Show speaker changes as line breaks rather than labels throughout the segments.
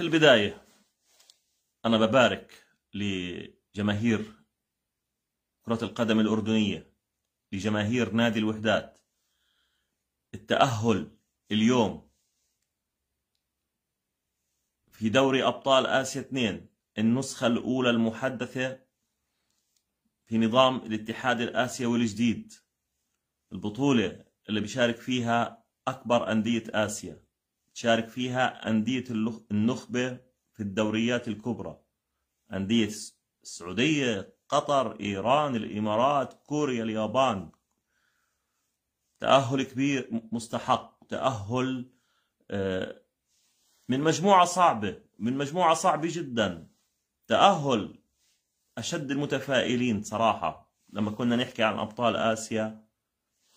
في البداية أنا ببارك لجماهير كرة القدم الأردنية لجماهير نادي الوحدات التأهل اليوم في دوري أبطال آسيا 2 النسخة الأولى المحدثة في نظام الاتحاد الآسيوي الجديد البطولة اللي بيشارك فيها أكبر أندية آسيا شارك فيها أندية النخبة في الدوريات الكبرى أندية السعودية قطر إيران الإمارات كوريا اليابان تأهل كبير مستحق تأهل آه، من مجموعة صعبة من مجموعة صعبة جدا تأهل أشد المتفائلين صراحة لما كنا نحكي عن أبطال آسيا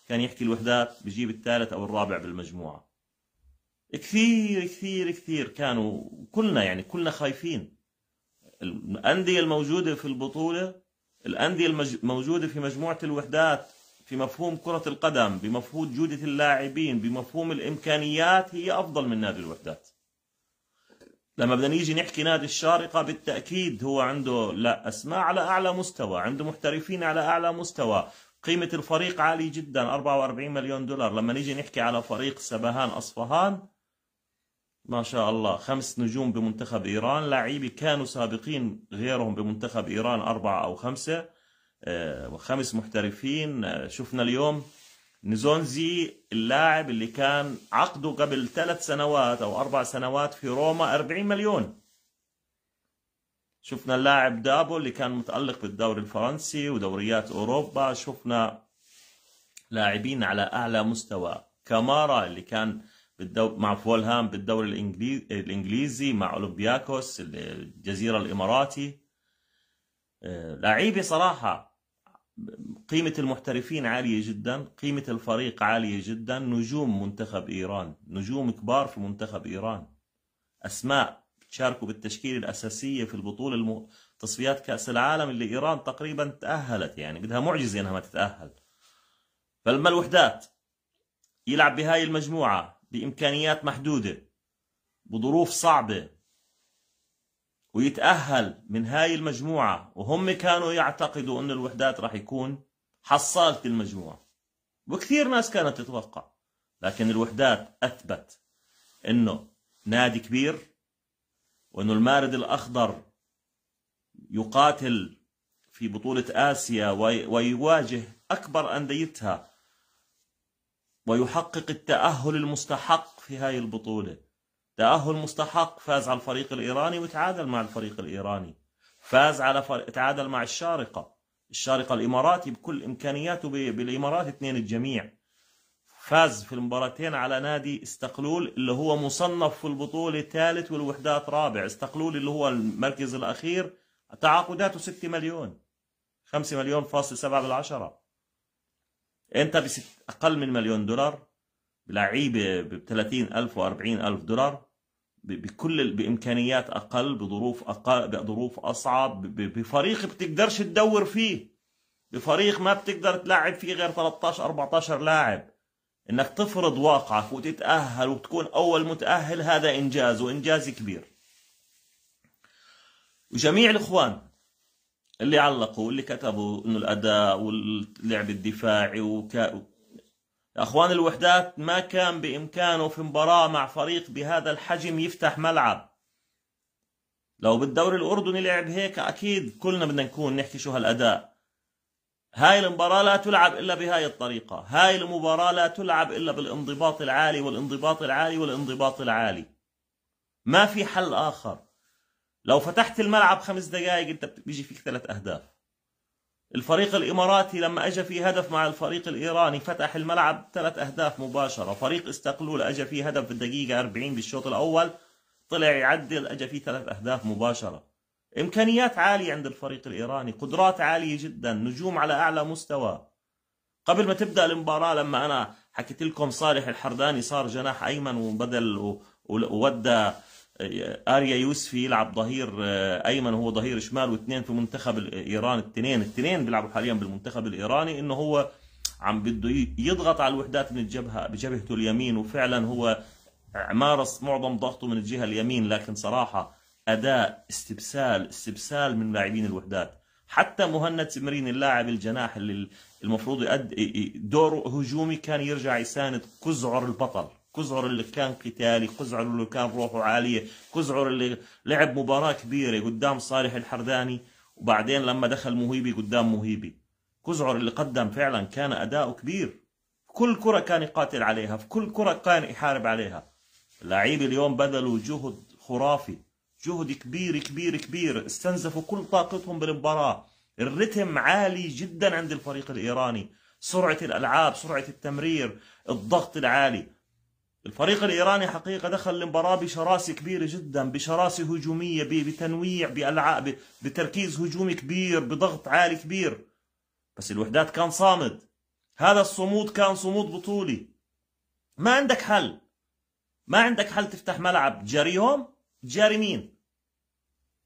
كان يحكي الوحدات بجيب الثالث أو الرابع بالمجموعة كثير كثير كثير كانوا كلنا يعني كلنا خايفين الأندية الموجودة في البطولة الأندية الموجودة في مجموعة الوحدات في مفهوم كرة القدم بمفهوم جودة اللاعبين بمفهوم الإمكانيات هي أفضل من نادي الوحدات لما بدنا نيجي نحكي نادي الشارقة بالتأكيد هو عنده لا أسماء على أعلى مستوى عنده محترفين على أعلى مستوى قيمة الفريق عالية جدا 44 مليون دولار لما نيجي نحكي على فريق سبهان أصفهان ما شاء الله خمس نجوم بمنتخب إيران لعيبه كانوا سابقين غيرهم بمنتخب إيران أربعة أو خمسة آه، وخمس محترفين آه، شفنا اليوم نزونزي اللاعب اللي كان عقده قبل ثلاث سنوات أو أربع سنوات في روما 40 مليون شفنا اللاعب دابو اللي كان متألق بالدوري الفرنسي ودوريات أوروبا شفنا لاعبين على أعلى مستوى كامارا اللي كان بالدو... مع فولهام بالدوري الإنجليزي, الإنجليزي مع أولمبياكوس الجزيرة الإماراتي آه، لعيبة صراحة قيمة المحترفين عالية جدا قيمة الفريق عالية جدا نجوم منتخب إيران نجوم كبار في منتخب إيران أسماء شاركوا بالتشكيل الأساسية في البطولة الم... تصفيات كأس العالم اللي إيران تقريبا تأهلت يعني بدها معجزة إنها ما تتأهل فالما الوحدات يلعب بهاي المجموعة بإمكانيات محدودة بظروف صعبة ويتأهل من هاي المجموعة وهم كانوا يعتقدوا أن الوحدات راح يكون حصالة المجموعة وكثير ناس كانت تتوقع لكن الوحدات أثبت أنه نادي كبير وأنه المارد الأخضر يقاتل في بطولة آسيا ويواجه أكبر أنديتها ويحقق التأهل المستحق في هاي البطولة تأهل مستحق فاز على الفريق الإيراني وتعادل مع الفريق الإيراني فاز على فريق تعادل مع الشارقة الشارقة الإماراتي بكل إمكانياته بالإمارات اثنين الجميع فاز في المباراتين على نادي استقلول اللي هو مصنف في البطولة ثالث والوحدات رابع استقلول اللي هو المركز الأخير تعاقداته 6 مليون 5 مليون فاصل 7 بالعشرة انت بست اقل من مليون دولار بلعيبه ب 30000 و40000 دولار بكل بامكانيات اقل بظروف اقل بظروف اصعب بفريق بتقدرش تدور فيه بفريق ما بتقدر تلعب فيه غير 13 14 لاعب انك تفرض واقعك وتتاهل وتكون اول متاهل هذا انجاز وانجاز كبير وجميع الاخوان اللي علقوا واللي كتبوا انه الاداء واللعب الدفاعي وك... اخوان الوحدات ما كان بامكانه في مباراه مع فريق بهذا الحجم يفتح ملعب لو بالدوري الاردني لعب هيك اكيد كلنا بدنا نكون نحكي شو هالاداء هاي المباراه لا تلعب الا بهاي الطريقه هاي المباراه لا تلعب الا بالانضباط العالي والانضباط العالي والانضباط العالي ما في حل اخر لو فتحت الملعب خمس دقائق انت بيجي فيك ثلاث اهداف الفريق الاماراتي لما اجى في هدف مع الفريق الايراني فتح الملعب ثلاث اهداف مباشره فريق استقلول اجى في هدف بالدقيقه 40 بالشوط الاول طلع يعدل اجى في ثلاث اهداف مباشره امكانيات عاليه عند الفريق الايراني قدرات عاليه جدا نجوم على اعلى مستوى قبل ما تبدا المباراه لما انا حكيت لكم صالح الحرداني صار جناح ايمن وبدل وودى اريا يوسفي يلعب ظهير آه، ايمن وهو ظهير شمال واثنين في منتخب ايران الاثنين الاثنين بيلعبوا حاليا بالمنتخب الايراني انه هو عم بده يضغط على الوحدات من الجبهه بجبهته اليمين وفعلا هو مارس معظم ضغطه من الجهه اليمين لكن صراحه اداء استبسال استبسال من لاعبين الوحدات حتى مهند سمرين اللاعب الجناح اللي المفروض يؤدي دوره هجومي كان يرجع يساند كزعر البطل كزعر اللي كان قتالي كزعر اللي كان روحه عالية كزعر اللي لعب مباراة كبيرة قدام صالح الحرداني وبعدين لما دخل مهيبي قدام مهيبي كزعر اللي قدم فعلا كان أداؤه كبير كل كرة كان يقاتل عليها في كل كرة كان يحارب عليها اللعيبة اليوم بذلوا جهد خرافي جهد كبير كبير كبير استنزفوا كل طاقتهم بالمباراة الرتم عالي جدا عند الفريق الإيراني سرعة الألعاب سرعة التمرير الضغط العالي الفريق الإيراني حقيقة دخل المباراة بشراسة كبيرة جدا بشراسة هجومية بتنويع بألعاب بتركيز هجومي كبير بضغط عالي كبير بس الوحدات كان صامد هذا الصمود كان صمود بطولي ما عندك حل ما عندك حل تفتح ملعب جاريهم جاري مين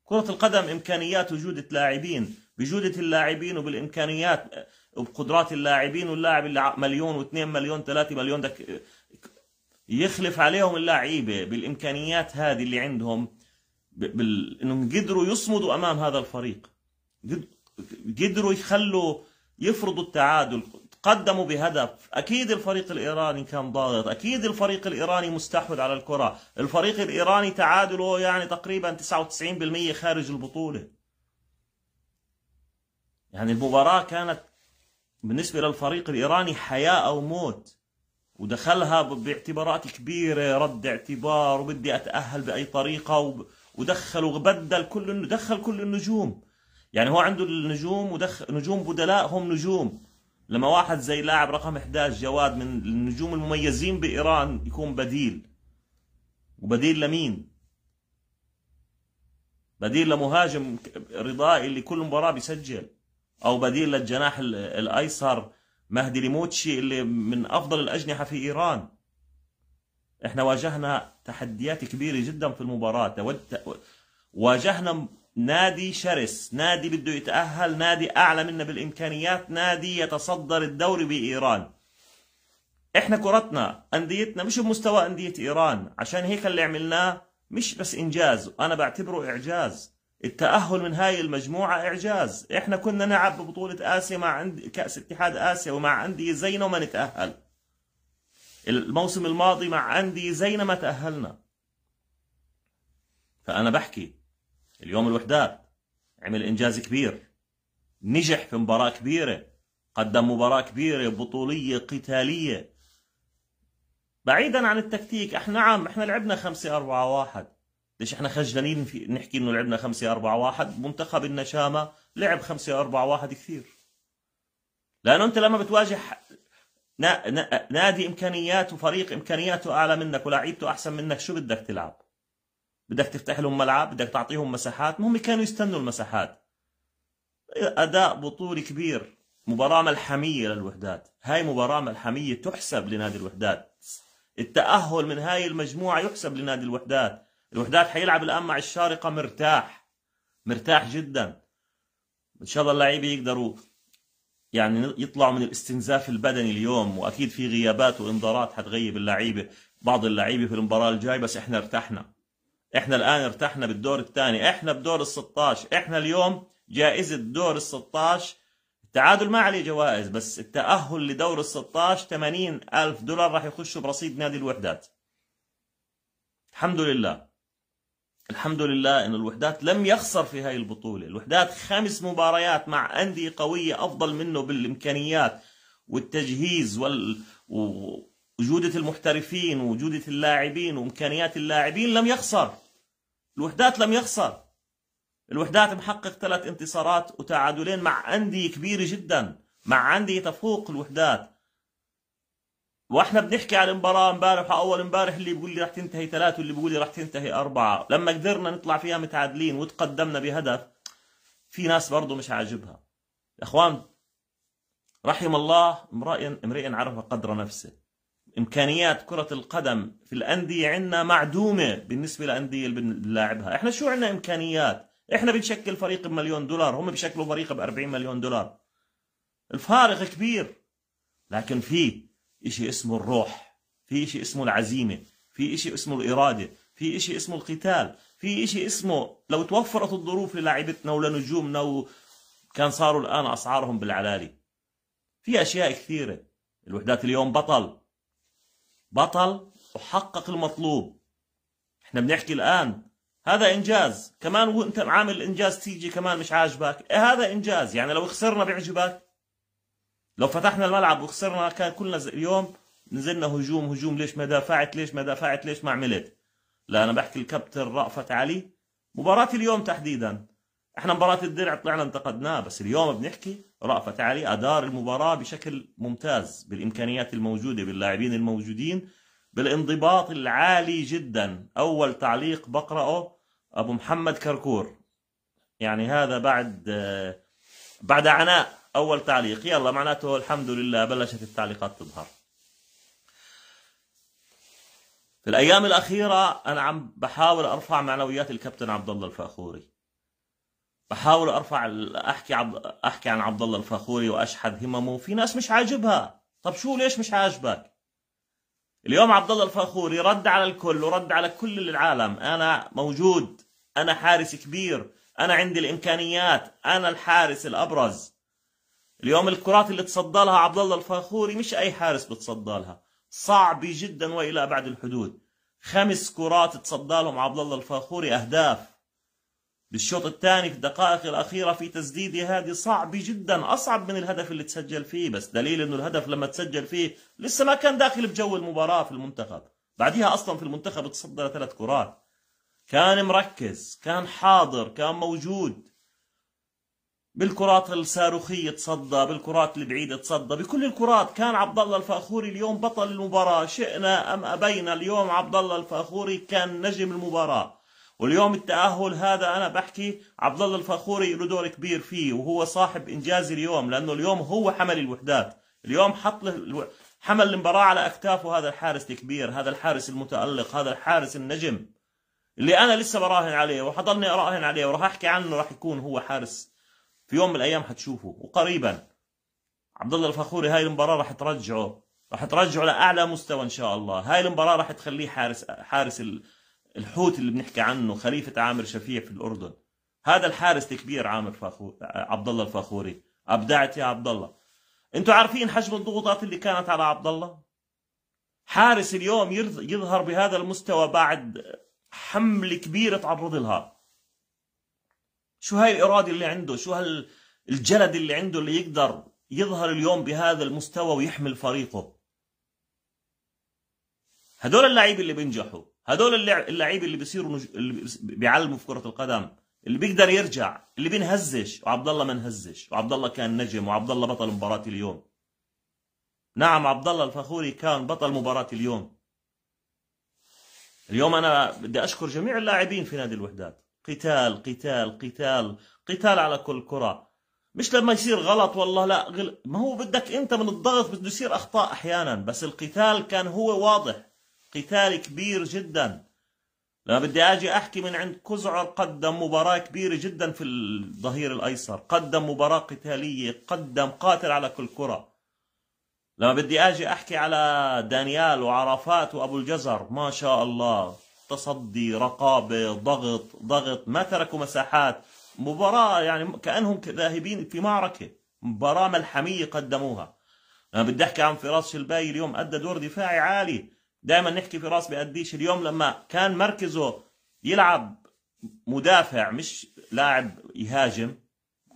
كرة القدم إمكانيات وجودة لاعبين بجودة اللاعبين وبالإمكانيات وبقدرات اللاعبين واللاعب اللي مليون واثنين مليون ثلاثة مليون دك يخلف عليهم اللعيبه بالامكانيات هذه اللي عندهم بال... انهم قدروا يصمدوا امام هذا الفريق قدروا يخلوا يفرضوا التعادل قدموا بهدف اكيد الفريق الايراني كان ضاغط اكيد الفريق الايراني مستحوذ على الكره الفريق الايراني تعادله يعني تقريبا 99% خارج البطوله يعني المباراه كانت بالنسبه للفريق الايراني حياه او موت ودخلها باعتبارات كبيرة رد اعتبار وبدي أتأهل بأي طريقة وب... ودخل وبدل كل دخل كل النجوم يعني هو عنده النجوم ودخل نجوم بدلاء هم نجوم لما واحد زي لاعب رقم 11 جواد من النجوم المميزين بإيران يكون بديل وبديل لمين بديل لمهاجم رضائي اللي كل مباراة بيسجل أو بديل للجناح الأيسر مهدي ليموتشي اللي من أفضل الأجنحة في إيران احنا واجهنا تحديات كبيرة جدا في المباراة واجهنا نادي شرس نادي بده يتأهل نادي أعلى منا بالإمكانيات نادي يتصدر الدوري بإيران احنا كرتنا أنديتنا مش بمستوى أندية إيران عشان هيك اللي عملناه مش بس إنجاز أنا بعتبره إعجاز التأهل من هاي المجموعة إعجاز إحنا كنا نلعب ببطولة آسيا مع عند كأس اتحاد آسيا ومع أندية زينا وما نتأهل الموسم الماضي مع أندية زينا ما تأهلنا فأنا بحكي اليوم الوحدات عمل إنجاز كبير نجح في مباراة كبيرة قدم مباراة كبيرة بطولية قتالية بعيدا عن التكتيك احنا نعم احنا لعبنا خمسة أربعة واحد ليش احنا خجلانين في نحكي انه لعبنا 5 4 1 منتخب النشامه لعب 5 4 1 كثير لانه انت لما بتواجه نادي امكانياته فريق امكانياته اعلى منك ولاعيبته احسن منك شو بدك تلعب بدك تفتح لهم ملعب بدك تعطيهم مساحات مهم كانوا يستنوا المساحات اداء بطولي كبير مباراة ملحمية للوحدات هاي مباراة ملحمية تحسب لنادي الوحدات التأهل من هاي المجموعة يحسب لنادي الوحدات الوحدات حيلعب الان مع الشارقه مرتاح مرتاح جدا ان شاء الله اللعيبه يقدروا يعني يطلعوا من الاستنزاف البدني اليوم واكيد في غيابات وانذارات حتغيب اللعيبه بعض اللعيبه في المباراه الجاي بس احنا ارتحنا احنا الان ارتحنا بالدور الثاني احنا بدور ال16 احنا اليوم جائزه دور ال16 التعادل ما عليه جوائز بس التاهل لدور ال16 80 الف دولار راح يخشوا برصيد نادي الوحدات الحمد لله الحمد لله أن الوحدات لم يخسر في هاي البطولة الوحدات خمس مباريات مع أندية قوية أفضل منه بالإمكانيات والتجهيز وال... وجودة المحترفين وجودة اللاعبين وإمكانيات اللاعبين لم يخسر الوحدات لم يخسر الوحدات محقق ثلاث انتصارات وتعادلين مع أندية كبيرة جدا مع أندية تفوق الوحدات واحنا بنحكي على المباراه امبارح اول امبارح اللي بيقول لي رح تنتهي ثلاثه واللي بيقول لي رح تنتهي اربعه لما قدرنا نطلع فيها متعادلين وتقدمنا بهدف في ناس برضه مش عاجبها يا اخوان رحم الله امرئ امرئ عرف قدر نفسه امكانيات كره القدم في الانديه عندنا معدومه بالنسبه للانديه اللي بنلاعبها احنا شو عندنا امكانيات احنا بنشكل فريق بمليون دولار هم بيشكلوا فريق ب 40 مليون دولار الفارق كبير لكن في إشي اسمه الروح في إشي اسمه العزيمة في إشي اسمه الإرادة في إشي اسمه القتال في إشي اسمه لو توفرت الظروف للاعبتنا ولنجومنا و... كان صاروا الآن أسعارهم بالعلالي في أشياء كثيرة الوحدات اليوم بطل بطل وحقق المطلوب احنا بنحكي الآن هذا إنجاز كمان وانت عامل إنجاز تيجي كمان مش عاجبك إيه هذا إنجاز يعني لو خسرنا بيعجبك لو فتحنا الملعب وخسرنا كان كلنا اليوم نزلنا هجوم هجوم ليش ما دافعت ليش ما دافعت ليش ما عملت لا انا بحكي الكابتن رأفت علي مباراة اليوم تحديدا احنا مباراة الدرع طلعنا انتقدناه بس اليوم بنحكي رأفت علي ادار المباراة بشكل ممتاز بالامكانيات الموجودة باللاعبين الموجودين بالانضباط العالي جدا اول تعليق بقرأه ابو محمد كركور يعني هذا بعد آه، بعد عناء أول تعليق يلا معناته الحمد لله بلشت التعليقات تظهر في الأيام الأخيرة أنا عم بحاول أرفع معنويات الكابتن عبد الله الفاخوري بحاول أرفع أحكي عبد أحكي عن عبد الله الفاخوري وأشحد هممه في ناس مش عاجبها طب شو ليش مش عاجبك اليوم عبد الله الفاخوري رد على الكل ورد على كل العالم أنا موجود أنا حارس كبير أنا عندي الإمكانيات أنا الحارس الأبرز اليوم الكرات اللي تصدى لها عبد الله الفاخوري مش اي حارس بتصدى لها صعب جدا والى ابعد الحدود خمس كرات تصدى لهم عبد الله الفاخوري اهداف بالشوط الثاني في الدقائق الاخيره في تسديده هذه صعب جدا اصعب من الهدف اللي تسجل فيه بس دليل انه الهدف لما تسجل فيه لسه ما كان داخل بجو المباراه في المنتخب بعديها اصلا في المنتخب تصدى ثلاث كرات كان مركز كان حاضر كان موجود بالكرات الصاروخية تصدى بالكرات البعيدة تصدى بكل الكرات كان عبد الله الفاخوري اليوم بطل المباراة شئنا أم أبينا اليوم عبد الله الفاخوري كان نجم المباراة واليوم التأهل هذا أنا بحكي عبد الله الفاخوري له دور كبير فيه وهو صاحب إنجاز اليوم لأنه اليوم هو حمل الوحدات اليوم حط حمل المباراة على أكتافه هذا الحارس الكبير هذا الحارس المتألق هذا الحارس النجم اللي أنا لسه براهن عليه وحضرني أراهن عليه وراح أحكي عنه راح يكون هو حارس في يوم من الايام حتشوفه وقريبا عبد الله الفخوري هاي المباراه راح ترجعه راح ترجعه لاعلى مستوى ان شاء الله هاي المباراه راح تخليه حارس حارس الحوت اللي بنحكي عنه خليفه عامر شفيع في الاردن هذا الحارس الكبير عامر فخوري عبد الله الفخوري ابدعت يا عبد الله انتم عارفين حجم الضغوطات اللي كانت على عبد الله حارس اليوم يظهر بهذا المستوى بعد حمله كبيره تعرض لها شو هاي الإرادة اللي عنده شو هالجلد اللي عنده اللي يقدر يظهر اليوم بهذا المستوى ويحمل فريقه هدول اللعيبه اللي بينجحوا هدول اللعيبه اللي بيصيروا نج... اللي بيعلموا في كره القدم اللي بيقدر يرجع اللي بينهزش وعبد الله ما انهزش وعبد الله كان نجم وعبد الله بطل مباراه اليوم نعم عبد الله الفخوري كان بطل مباراه اليوم اليوم انا بدي اشكر جميع اللاعبين في نادي الوحدات قتال قتال قتال قتال على كل كرة مش لما يصير غلط والله لا غل... ما هو بدك انت من الضغط بده يصير اخطاء احيانا بس القتال كان هو واضح قتال كبير جدا لما بدي اجي احكي من عند كزعر قدم مباراة كبيرة جدا في الظهير الايسر قدم مباراة قتالية قدم قاتل على كل كرة لما بدي اجي احكي على دانيال وعرفات وابو الجزر ما شاء الله تصدي رقابة ضغط ضغط ما تركوا مساحات مباراة يعني كأنهم ذاهبين في معركة مباراة ملحمية قدموها أنا بدي أحكي عن فراس شلباي اليوم أدى دور دفاعي عالي دائما نحكي فراس بأديش اليوم لما كان مركزه يلعب مدافع مش لاعب يهاجم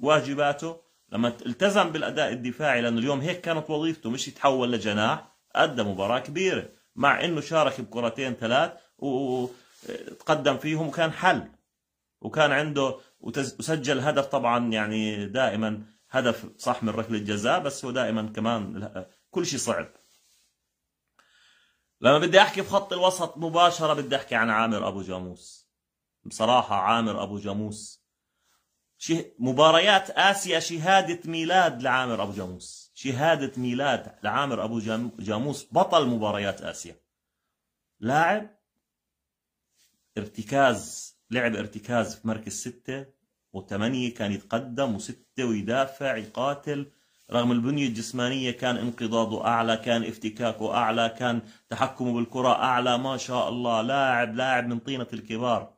واجباته لما التزم بالأداء الدفاعي لأنه اليوم هيك كانت وظيفته مش يتحول لجناح أدى مباراة كبيرة مع انه شارك بكرتين ثلاث وتقدم فيهم وكان حل وكان عنده وسجل هدف طبعا يعني دائما هدف صح من ركله جزاء بس هو دائما كمان كل شيء صعب لما بدي احكي في خط الوسط مباشره بدي احكي عن عامر ابو جاموس بصراحه عامر ابو جاموس مباريات اسيا شهاده ميلاد لعامر ابو جاموس شهاده ميلاد لعامر ابو جاموس بطل مباريات اسيا لاعب ارتكاز لعب ارتكاز في مركز ستة وثمانية كان يتقدم وستة ويدافع يقاتل رغم البنية الجسمانية كان انقضاضه أعلى كان افتكاكه أعلى كان تحكمه بالكرة أعلى ما شاء الله لاعب لاعب من طينة الكبار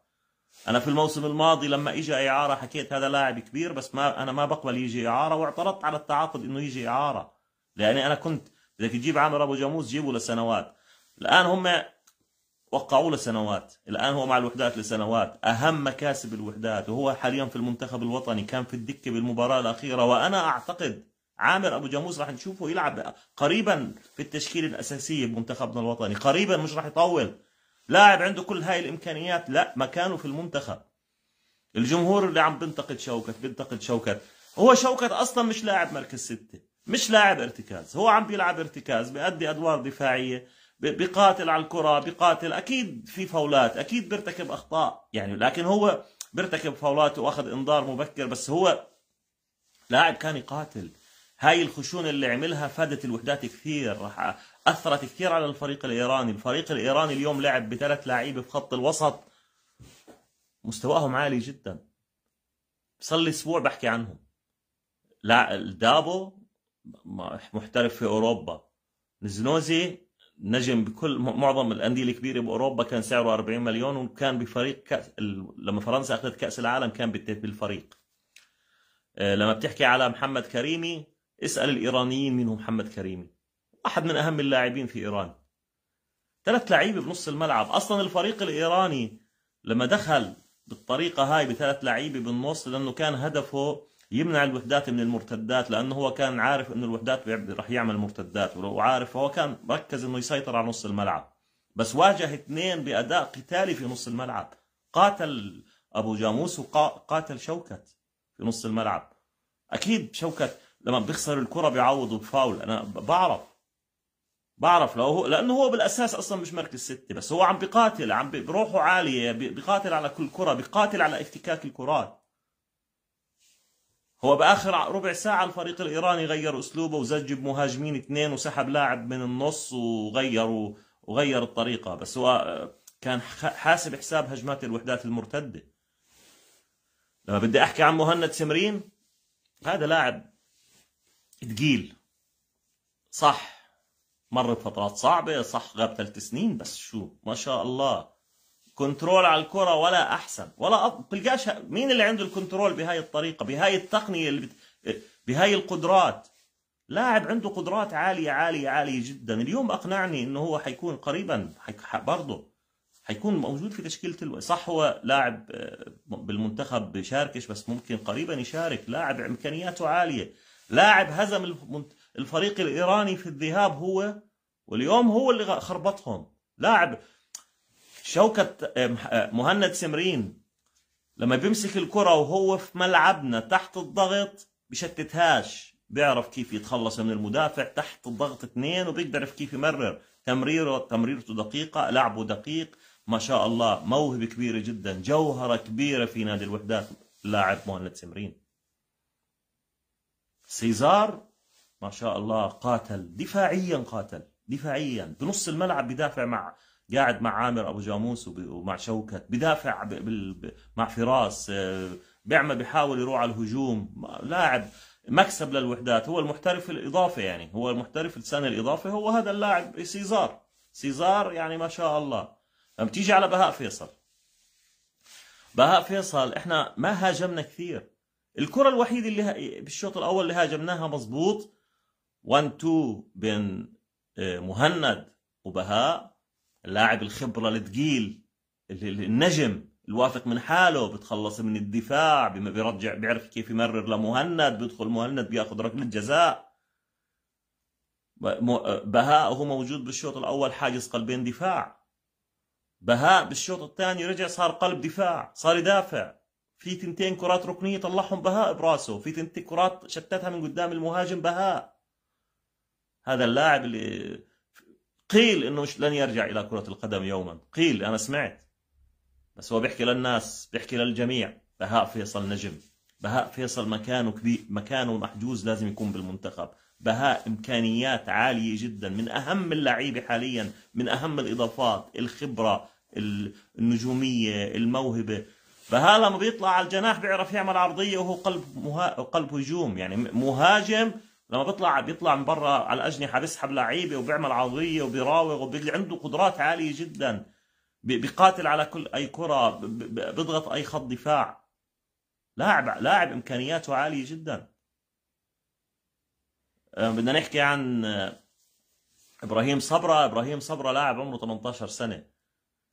أنا في الموسم الماضي لما إجا إعارة حكيت هذا لاعب كبير بس ما أنا ما بقبل يجي إعارة واعترضت على التعاقد إنه يجي إعارة لأني أنا كنت بدك تجيب عامر أبو جاموس جيبه لسنوات الآن هم وقعوا له سنوات الآن هو مع الوحدات لسنوات أهم مكاسب الوحدات وهو حاليا في المنتخب الوطني كان في الدكة بالمباراة الأخيرة وأنا أعتقد عامر أبو جاموس راح نشوفه يلعب قريبا في التشكيل الأساسية بمنتخبنا الوطني قريبا مش راح يطول لاعب عنده كل هاي الإمكانيات لا مكانه في المنتخب الجمهور اللي عم بنتقد شوكت بنتقد شوكت هو شوكت أصلا مش لاعب مركز ستة مش لاعب ارتكاز هو عم بيلعب ارتكاز بيأدي أدوار دفاعية بقاتل على الكرة بقاتل أكيد في فاولات أكيد بيرتكب أخطاء يعني لكن هو بيرتكب فاولات وأخذ إنذار مبكر بس هو لاعب كان يقاتل هاي الخشونة اللي عملها فادت الوحدات كثير راح أثرت كثير على الفريق الإيراني الفريق الإيراني اليوم لعب بثلاث لعيبة في خط الوسط مستواهم عالي جدا صار لي أسبوع بحكي عنهم لا الدابو محترف في أوروبا نزنوزي نجم بكل معظم الانديه الكبيره باوروبا كان سعره 40 مليون وكان بفريق كأس لما فرنسا اخذت كاس العالم كان بالفريق آه، لما بتحكي على محمد كريمي اسال الايرانيين مين هو محمد كريمي واحد من اهم اللاعبين في ايران ثلاث لعيبه بنص الملعب اصلا الفريق الايراني لما دخل بالطريقه هاي بثلاث لعيبه بالنص لانه كان هدفه يمنع الوحدات من المرتدات لانه هو كان عارف انه الوحدات راح يعمل مرتدات وعارف هو كان ركز انه يسيطر على نص الملعب بس واجه اثنين باداء قتالي في نص الملعب قاتل ابو جاموس وقاتل شوكت في نص الملعب اكيد شوكت لما بيخسر الكره بيعوضه بفاول انا بعرف بعرف لو هو لانه هو بالاساس اصلا مش مركز سته بس هو عم بيقاتل عم بروحه عاليه بيقاتل على كل كره بيقاتل على افتكاك الكرات هو باخر ربع ساعه الفريق الايراني غير اسلوبه وزج بمهاجمين اثنين وسحب لاعب من النص وغير وغير الطريقه بس هو آه، كان حاسب حساب هجمات الوحدات المرتده لما بدي احكي عن مهند سمرين هذا لاعب ثقيل صح مر بفترات صعبة صح غاب ثلاث سنين بس شو ما شاء الله كنترول على الكرة ولا أحسن ولا أب... بلقاش مين اللي عنده الكنترول بهاي الطريقة بهاي التقنية اللي بت... بهاي القدرات لاعب عنده قدرات عالية عالية عالية جدا اليوم أقنعني أنه هو حيكون قريبا حي... برضه حيكون موجود في تشكيلة الو... صح هو لاعب آه، بالمنتخب بيشاركش بس ممكن قريبا يشارك لاعب إمكانياته عالية لاعب هزم الفريق الإيراني في الذهاب هو واليوم هو اللي خربطهم لاعب شوكة آه، مهند سمرين لما بيمسك الكرة وهو في ملعبنا تحت الضغط بشتتهاش بيعرف كيف يتخلص من المدافع تحت الضغط اثنين وبيقدر كيف يمرر تمريره تمريرته دقيقة لعبه دقيق ما شاء الله موهبة كبيرة جدا جوهرة كبيرة في نادي الوحدات لاعب مهند سمرين سيزار ما شاء الله قاتل دفاعيا قاتل دفاعيا بنص الملعب بدافع مع قاعد مع عامر ابو جاموس ومع شوكت بدافع مع فراس آه، بيعمل بيحاول يروح على الهجوم لاعب مكسب للوحدات هو المحترف الاضافه يعني هو المحترف السنه الاضافه هو هذا اللاعب سيزار سيزار يعني ما شاء الله لما تيجي على بهاء فيصل بهاء فيصل احنا ما هاجمنا كثير الكره الوحيده اللي بالشوط الاول اللي هاجمناها مظبوط 1 2 بين آه، مهند وبهاء اللاعب الخبره الثقيل النجم الواثق من حاله بتخلص من الدفاع بيرجع بيعرف كيف يمرر لمهند بيدخل مهند بياخذ ركله جزاء بهاء هو موجود بالشوط الاول حاجز قلبين دفاع بهاء بالشوط الثاني رجع صار قلب دفاع صار يدافع في تنتين كرات ركنيه طلعهم بهاء براسه في تنتين كرات شتتها من قدام المهاجم بهاء هذا اللاعب اللي قيل انه لن يرجع الى كره القدم يوما قيل انا سمعت بس هو بيحكي للناس بيحكي للجميع بهاء فيصل نجم بهاء فيصل مكانه كبير مكانه محجوز لازم يكون بالمنتخب بهاء امكانيات عاليه جدا من اهم اللعيبه حاليا من اهم الاضافات الخبره النجوميه الموهبه بهاء لما بيطلع على الجناح بيعرف يعمل عرضيه وهو قلب مها... قلب هجوم يعني مهاجم لما بيطلع بيطلع من برا على الاجنحه بيسحب لعيبه وبيعمل عرضيه وبيراوغ وبيلي عنده قدرات عاليه جدا بيقاتل على كل اي كره بيضغط اي خط دفاع لاعب لاعب امكانياته عاليه جدا آه، بدنا نحكي عن آه، ابراهيم صبرا ابراهيم صبرا لاعب عمره 18 سنه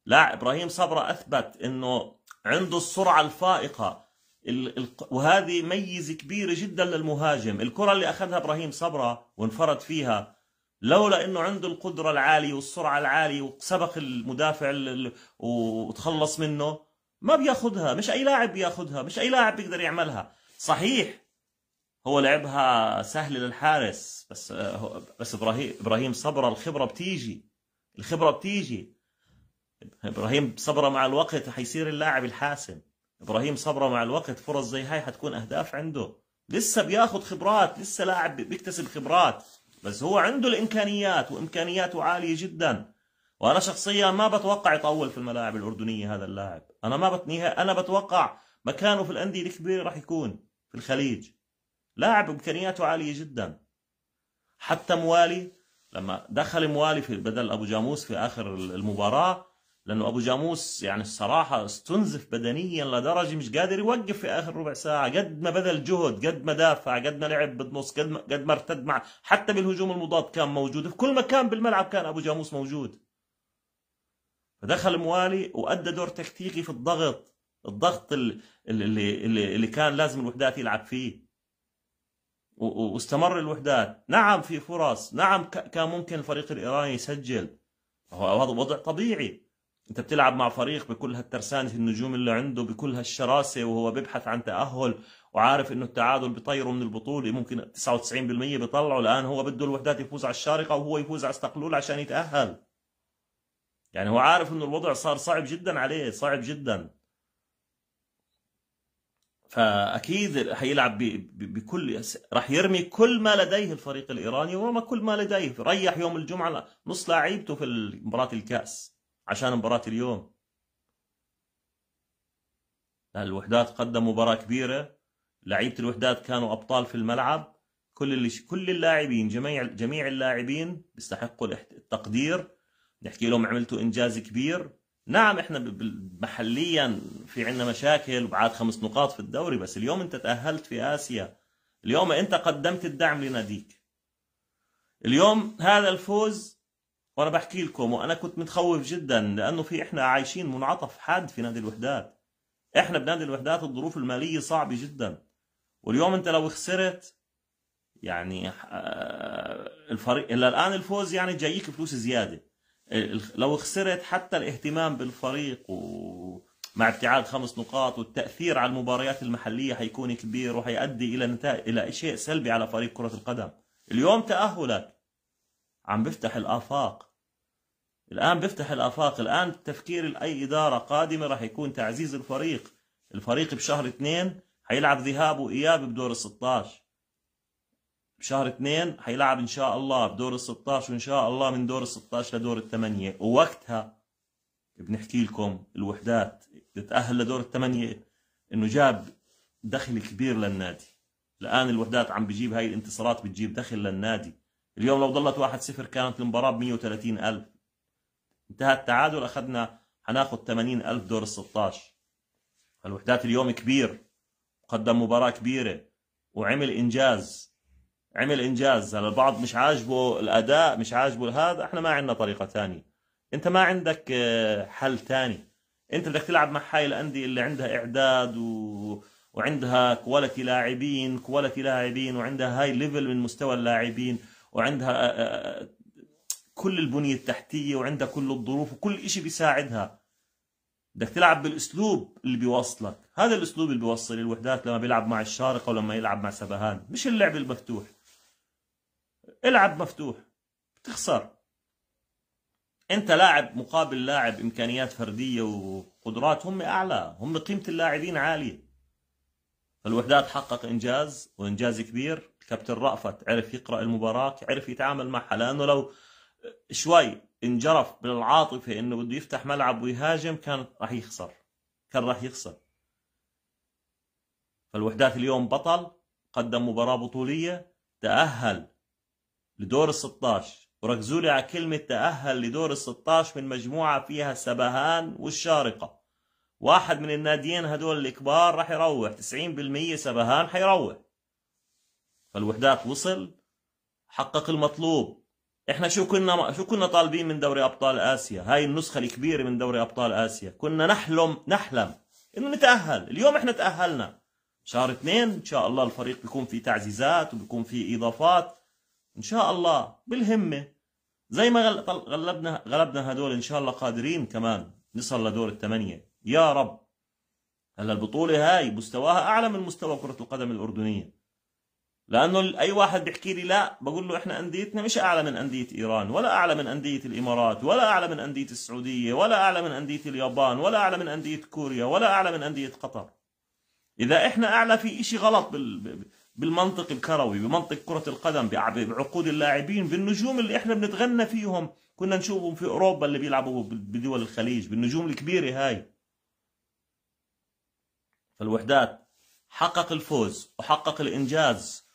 لا ابراهيم صبرا اثبت انه عنده السرعه الفائقه وهذه ميزة كبيرة جدا للمهاجم الكرة اللي أخذها إبراهيم صبرا وانفرد فيها لولا انه عنده القدرة العالية والسرعة العالية وسبق المدافع وتخلص منه ما بياخذها مش اي لاعب بياخذها مش اي لاعب بيقدر يعملها صحيح هو لعبها سهل للحارس بس آه، بس ابراهيم ابراهيم صبره الخبره بتيجي الخبره بتيجي ابراهيم صبره مع الوقت حيصير اللاعب الحاسم ابراهيم صبره مع الوقت فرص زي هاي حتكون اهداف عنده لسه بياخذ خبرات لسه لاعب بيكتسب خبرات بس هو عنده الامكانيات وامكانياته عاليه جدا وانا شخصيا ما بتوقع يطول في الملاعب الاردنيه هذا اللاعب انا ما بتنيها انا بتوقع مكانه في الانديه الكبيره راح يكون في الخليج لاعب امكانياته عاليه جدا حتى موالي لما دخل موالي في بدل ابو جاموس في اخر المباراه لانه ابو جاموس يعني الصراحه استنزف بدنيا لدرجه مش قادر يوقف في اخر ربع ساعه قد ما بذل جهد قد ما دافع قد ما لعب بالنص قد ما قد ما ارتد مع حتى بالهجوم المضاد كان موجود في كل مكان بالملعب كان ابو جاموس موجود فدخل موالي وادى دور تكتيكي في الضغط الضغط اللي اللي, اللي كان لازم الوحدات يلعب فيه واستمر الوحدات نعم في فرص نعم كان ممكن الفريق الايراني يسجل هو وضع طبيعي انت بتلعب مع فريق بكل هالترسانة النجوم اللي عنده بكل هالشراسة وهو بيبحث عن تأهل وعارف انه التعادل بيطيره من البطولة ممكن 99% بيطلعه الآن هو بده الوحدات يفوز على الشارقة وهو يفوز على استقلول عشان يتأهل يعني هو عارف انه الوضع صار صعب جدا عليه صعب جدا فاكيد حيلعب بكل راح يرمي كل ما لديه الفريق الايراني ورمى كل ما لديه ريح يوم الجمعه نص لاعيبته في مباراه الكاس عشان مباراة اليوم الوحدات قدموا مباراة كبيرة لعيبة الوحدات كانوا أبطال في الملعب كل اللي كل اللاعبين جميع جميع اللاعبين بيستحقوا التقدير نحكي لهم عملتوا إنجاز كبير نعم احنا محليا في عندنا مشاكل وبعاد خمس نقاط في الدوري بس اليوم انت تأهلت في آسيا اليوم انت قدمت الدعم لناديك اليوم هذا الفوز وانا بحكي لكم وانا كنت متخوف جدا لانه في احنا عايشين منعطف حاد في نادي الوحدات احنا بنادي الوحدات الظروف الماليه صعبه جدا واليوم انت لو خسرت يعني آه، الفريق الا الان الفوز يعني جايك فلوس زياده لو خسرت حتى الاهتمام بالفريق ومع ابتعاد خمس نقاط والتاثير على المباريات المحليه حيكون كبير وحيؤدي الى نتائج الى شيء سلبي على فريق كره القدم اليوم تاهلك عم بفتح الآفاق الآن بفتح الآفاق الآن تفكير أي إدارة قادمة راح يكون تعزيز الفريق الفريق بشهر اثنين حيلعب ذهاب وإياب بدور ال 16 بشهر اثنين حيلعب إن شاء الله بدور ال 16 وإن شاء الله من دور ال 16 لدور الثمانية ووقتها بنحكي لكم الوحدات تتأهل لدور الثمانية إنه جاب دخل كبير للنادي الآن الوحدات عم بجيب هاي الانتصارات بتجيب دخل للنادي اليوم لو ضلت 1-0 كانت المباراة ب 130 ألف انتهى التعادل أخذنا هناخد 80 ألف دور ال 16 فالوحدات اليوم كبير قدم مباراة كبيرة وعمل إنجاز عمل إنجاز هلا البعض مش عاجبه الأداء مش عاجبه هذا احنا ما عندنا طريقة ثانية انت ما عندك آه، حل ثاني انت بدك تلعب مع هاي الأندية اللي عندها إعداد و... وعندها كواليتي لاعبين كواليتي لاعبين وعندها هاي ليفل من مستوى اللاعبين وعندها آه، آه، آه، كل البنية التحتية وعندها كل الظروف وكل شيء بيساعدها بدك تلعب بالاسلوب اللي بيوصلك هذا الاسلوب اللي بيوصل الوحدات لما بيلعب مع الشارقة ولما يلعب مع سبهان مش اللعب المفتوح العب مفتوح بتخسر انت لاعب مقابل لاعب امكانيات فرديه وقدرات هم اعلى هم قيمه اللاعبين عاليه فالوحدات حقق انجاز وانجاز كبير كابتن رأفت عرف يقرأ المباراة عرف يتعامل معها لأنه لو شوي انجرف من العاطفة انه بده يفتح ملعب ويهاجم كان راح يخسر كان راح يخسر فالوحدات اليوم بطل قدم مباراة بطولية تأهل لدور ال 16 وركزوا لي على كلمة تأهل لدور ال 16 من مجموعة فيها سبهان والشارقة واحد من الناديين هدول الكبار راح يروح 90% سبهان حيروح فالوحدات وصل حقق المطلوب احنا شو كنا شو كنا طالبين من دوري ابطال اسيا هاي النسخه الكبيره من دوري ابطال اسيا كنا نحلم نحلم انه نتاهل اليوم احنا تاهلنا شهر اثنين ان شاء الله الفريق بيكون في تعزيزات وبيكون في اضافات ان شاء الله بالهمه زي ما غلبنا غلبنا هدول ان شاء الله قادرين كمان نصل لدور الثمانيه يا رب هلا البطوله هاي مستواها اعلى من مستوى كره القدم الاردنيه لانه اي واحد بيحكي لي لا بقول له احنا انديتنا مش اعلى من انديه ايران ولا اعلى من انديه الامارات ولا اعلى من انديه السعوديه ولا اعلى من انديه اليابان ولا اعلى من انديه كوريا ولا اعلى من انديه قطر اذا احنا اعلى في شيء غلط بالمنطق الكروي بمنطق كره القدم بعقود اللاعبين بالنجوم اللي احنا بنتغنى فيهم كنا نشوفهم في اوروبا اللي بيلعبوا بدول الخليج بالنجوم الكبيره هاي فالوحدات حقق الفوز وحقق الانجاز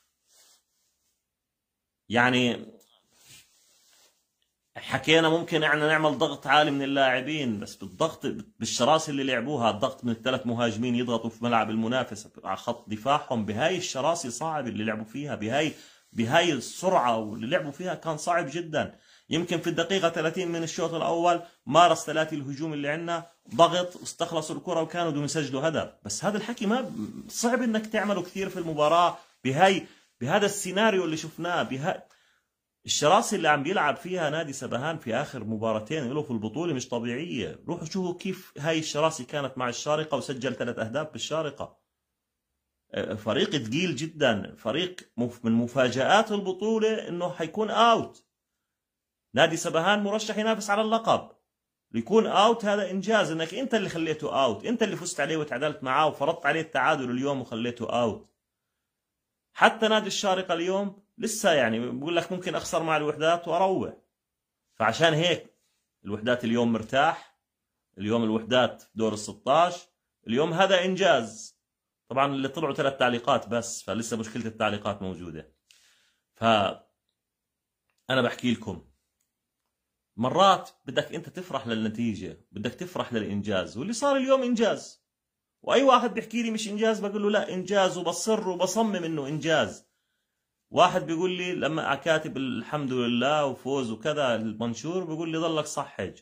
يعني حكينا ممكن احنا نعمل ضغط عالي من اللاعبين بس بالضغط بالشراسه اللي لعبوها الضغط من الثلاث مهاجمين يضغطوا في ملعب المنافسه على خط دفاعهم بهاي الشراسه صعب اللي لعبوا فيها بهاي بهاي السرعه واللي لعبوا فيها كان صعب جدا يمكن في الدقيقه 30 من الشوط الاول مارس ثلاثي الهجوم اللي عندنا ضغط واستخلصوا الكره وكانوا بدهم يسجلوا هدف بس هذا الحكي ما صعب انك تعمله كثير في المباراه بهاي بهذا السيناريو اللي شفناه بها الشراسه اللي عم بيلعب فيها نادي سبهان في اخر مباراتين له في البطوله مش طبيعيه روحوا شوفوا كيف هاي الشراسه كانت مع الشارقه وسجل ثلاث اهداف بالشارقه آه، فريق ثقيل جدا فريق من مفاجات البطوله انه حيكون اوت نادي سبهان مرشح ينافس على اللقب يكون اوت هذا انجاز انك انت اللي خليته اوت انت اللي فزت عليه وتعادلت معاه وفرضت عليه التعادل اليوم وخليته اوت حتى نادي الشارقه اليوم لسه يعني بقول لك ممكن اخسر مع الوحدات واروح فعشان هيك الوحدات اليوم مرتاح اليوم الوحدات دور ال 16 اليوم هذا انجاز طبعا اللي طلعوا ثلاث تعليقات بس فلسه مشكله التعليقات موجوده ف انا بحكي لكم مرات بدك انت تفرح للنتيجه بدك تفرح للانجاز واللي صار اليوم انجاز واي واحد بيحكي لي مش انجاز بقول له لا انجاز وبصر وبصمم انه انجاز واحد بيقول لي لما كاتب الحمد لله وفوز وكذا المنشور بيقول لي ضلك صحج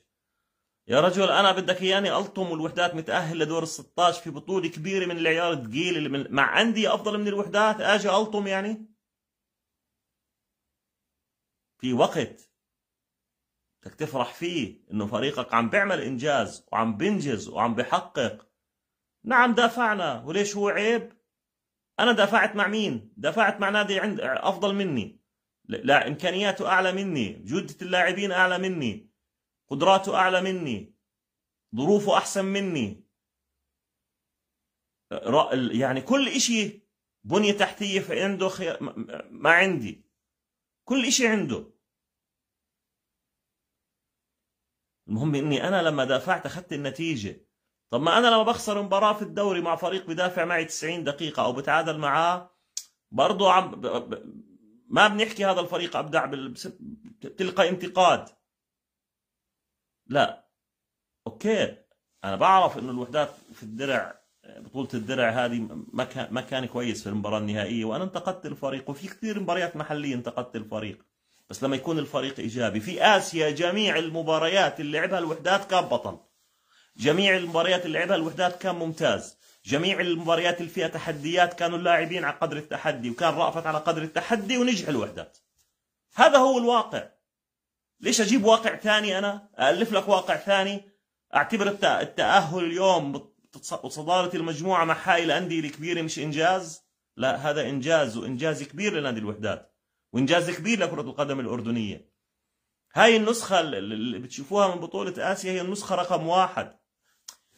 يا رجل انا بدك اياني الطم والوحدات متاهل لدور ال 16 في بطوله كبيره من العيار الثقيل من... مع عندي افضل من الوحدات اجي الطم يعني في وقت بدك تفرح فيه انه فريقك عم بيعمل انجاز وعم بينجز وعم بحقق نعم دافعنا وليش هو عيب أنا دافعت مع مين دافعت مع نادي عند أفضل مني لا إمكانياته أعلى مني جودة اللاعبين أعلى مني قدراته أعلى مني ظروفه أحسن مني يعني كل إشي بنية تحتية في عنده خي... ما عندي كل إشي عنده المهم إني أنا لما دافعت أخذت النتيجة طب ما انا لما بخسر مباراه في الدوري مع فريق بدافع معي 90 دقيقه او بتعادل معاه برضه عم ما بنحكي هذا الفريق ابدع بال... بتلقى انتقاد لا اوكي انا بعرف انه الوحدات في الدرع بطولة الدرع هذه ما كان ما كان كويس في المباراة النهائية وانا انتقدت الفريق وفي كثير مباريات محلية انتقدت الفريق بس لما يكون الفريق ايجابي في اسيا جميع المباريات اللي لعبها الوحدات كان بطل جميع المباريات اللي لعبها الوحدات كان ممتاز جميع المباريات اللي فيها تحديات كانوا اللاعبين على قدر التحدي وكان رأفت على قدر التحدي ونجح الوحدات هذا هو الواقع ليش اجيب واقع ثاني انا الف لك واقع ثاني اعتبر التاهل اليوم وصداره المجموعه مع حائل الانديه الكبيره مش انجاز لا هذا انجاز وانجاز كبير لنادي الوحدات وانجاز كبير لكره القدم الاردنيه هاي النسخه اللي بتشوفوها من بطوله اسيا هي النسخه رقم واحد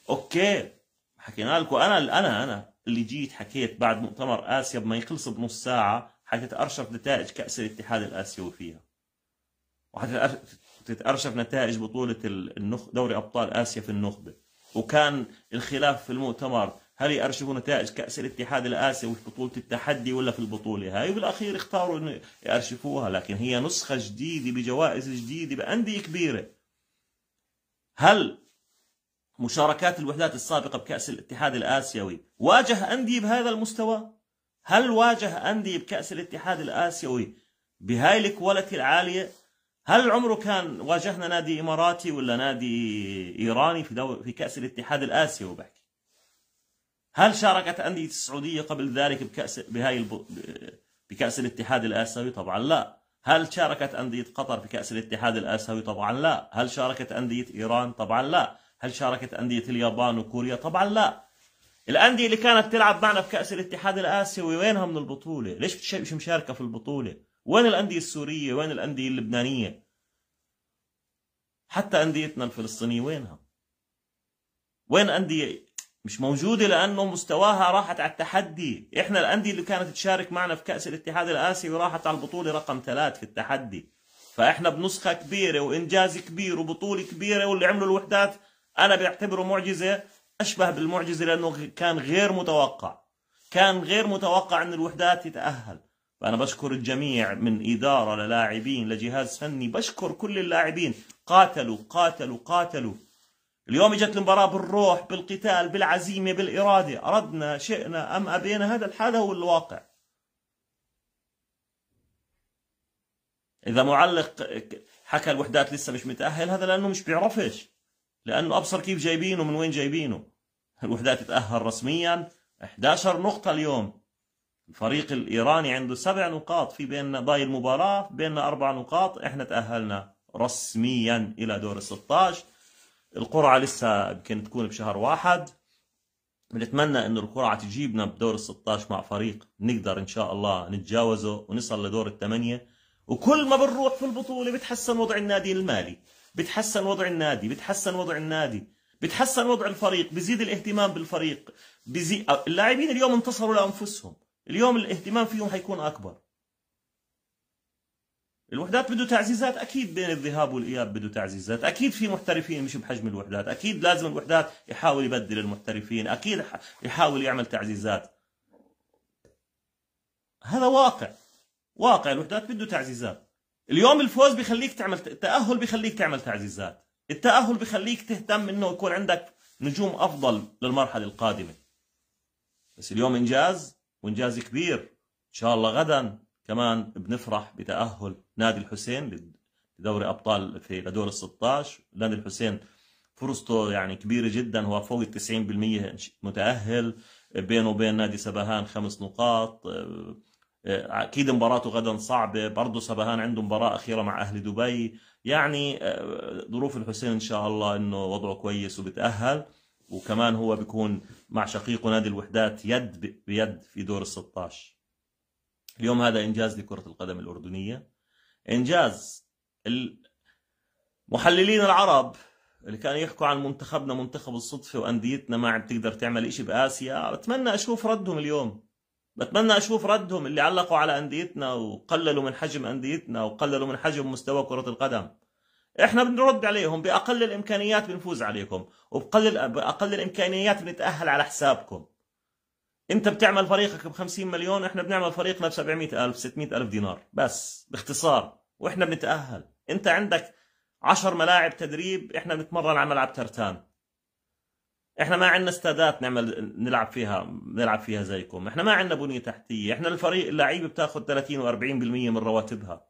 اوكي حكينا لكم انا انا انا اللي جيت حكيت بعد مؤتمر اسيا بما يخلص بنص ساعه حتتارشف نتائج كاس الاتحاد الاسيوي فيها وحتتارشف نتائج بطوله النخ دوري ابطال اسيا في النخبه وكان الخلاف في المؤتمر هل يأرشفوا نتائج كأس الاتحاد الآسيوي في بطولة التحدي ولا في البطولة هاي وبالأخير اختاروا إنه يأرشفوها لكن هي نسخة جديدة بجوائز جديدة بأندية كبيرة هل مشاركات الوحدات السابقة بكأس الاتحاد الآسيوي واجه أندية بهذا المستوى هل واجه أندية بكأس الاتحاد الآسيوي بهاي الكواليتي العالية هل عمره كان واجهنا نادي إماراتي ولا نادي إيراني في, دو... في كأس الاتحاد الآسيوي بحكي هل شاركت أندية السعودية قبل ذلك بكأس بهاي الب... بكأس الاتحاد الآسيوي طبعا لا هل شاركت أندية قطر في كأس الاتحاد الآسيوي طبعا لا هل شاركت أندية إيران طبعا لا هل شاركت أندية اليابان وكوريا؟ طبعا لا الأندية اللي كانت تلعب معنا بكأس الاتحاد الآسيوي وينها من البطولة؟ ليش مش مشاركة في البطولة؟ وين الأندية السورية؟ وين الأندية اللبنانية؟ حتى أنديتنا الفلسطينية وينها؟ وين أندية مش موجودة لأنه مستواها راحت على التحدي إحنا الأندية اللي كانت تشارك معنا في كأس الاتحاد الآسيوي راحت على البطولة رقم ثلاث في التحدي فإحنا بنسخة كبيرة وإنجاز كبير وبطولة كبيرة واللي عملوا الوحدات أنا بعتبره معجزة أشبه بالمعجزة لأنه كان غير متوقع كان غير متوقع أن الوحدات تتاهل فأنا بشكر الجميع من إدارة للاعبين لجهاز فني بشكر كل اللاعبين قاتلوا قاتلوا قاتلوا اليوم اجت المباراة بالروح بالقتال بالعزيمة بالإرادة أردنا شئنا أم أبينا هذا هذا هو الواقع إذا معلق حكى الوحدات لسه مش متأهل هذا لأنه مش بيعرفش لأنه أبصر كيف جايبينه من وين جايبينه الوحدات تتأهل رسميا 11 نقطة اليوم الفريق الإيراني عنده سبع نقاط في بيننا ضاي المباراة بيننا أربع نقاط إحنا تأهلنا رسميا إلى دور ال 16 القرعة لسه يمكن تكون بشهر واحد بنتمنى انه القرعة تجيبنا بدور ال 16 مع فريق نقدر ان شاء الله نتجاوزه ونصل لدور الثمانية وكل ما بنروح في البطولة بتحسن وضع النادي المالي بتحسن وضع النادي بتحسن وضع النادي بتحسن وضع الفريق بزيد الاهتمام بالفريق بزي... اللاعبين اليوم انتصروا لانفسهم اليوم الاهتمام فيهم حيكون اكبر الوحدات بده تعزيزات اكيد بين الذهاب والاياب بده تعزيزات اكيد في محترفين مش بحجم الوحدات اكيد لازم الوحدات يحاول يبدل المحترفين اكيد يحاول يعمل تعزيزات هذا واقع واقع الوحدات بده تعزيزات اليوم الفوز بيخليك تعمل التاهل بيخليك تعمل تعزيزات التاهل بيخليك تهتم انه يكون عندك نجوم افضل للمرحله القادمه بس اليوم انجاز وانجاز كبير ان شاء الله غدا كمان بنفرح بتاهل نادي الحسين لدوري ابطال في لدور ال 16 نادي الحسين فرصته يعني كبيره جدا هو فوق ال 90% متاهل بينه وبين نادي سبهان خمس نقاط آه، اكيد مباراته غدا صعبه برضه سبهان عنده مباراه اخيره مع اهل دبي يعني آه، ظروف الحسين ان شاء الله انه وضعه كويس وبتاهل وكمان هو بيكون مع شقيقه نادي الوحدات يد بيد في دور ال 16 اليوم هذا انجاز لكره القدم الاردنيه انجاز المحللين العرب اللي كانوا يحكوا عن منتخبنا منتخب الصدفه وانديتنا ما عم تقدر تعمل شيء باسيا بتمنى اشوف ردهم اليوم بتمنى اشوف ردهم اللي علقوا على انديتنا وقللوا من حجم انديتنا وقللوا من حجم مستوى كره القدم احنا بنرد عليهم باقل الامكانيات بنفوز عليكم وبقلل باقل الامكانيات بنتاهل على حسابكم انت بتعمل فريقك ب 50 مليون احنا بنعمل فريقنا ب 700000 600000 دينار بس باختصار واحنا بنتاهل انت عندك 10 ملاعب تدريب احنا بنتمرن على ملعب ترتان احنا ما عندنا استادات نعمل نلعب فيها نلعب فيها زيكم احنا ما عندنا بنيه تحتيه احنا الفريق اللعيبه بتاخذ 30 و40% من رواتبها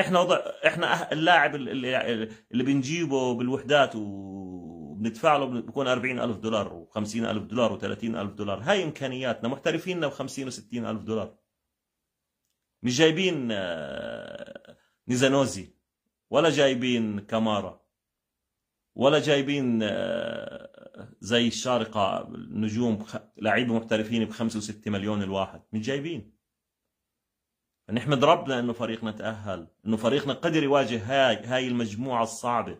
احنا وضع احنا أه، اللاعب اللي, اللي بنجيبه بالوحدات وبندفع له 40 40000 دولار و50000 دولار و30000 دولار هاي امكانياتنا محترفيننا ب 50 و60000 دولار مش جايبين آه، نيزانوزي ولا جايبين كامارا ولا جايبين آه، زي الشارقه نجوم لعيبه محترفين ب 5 و6 مليون الواحد مش جايبين نحمد ربنا انه فريقنا تاهل انه فريقنا قدر يواجه هاي هاي المجموعه الصعبه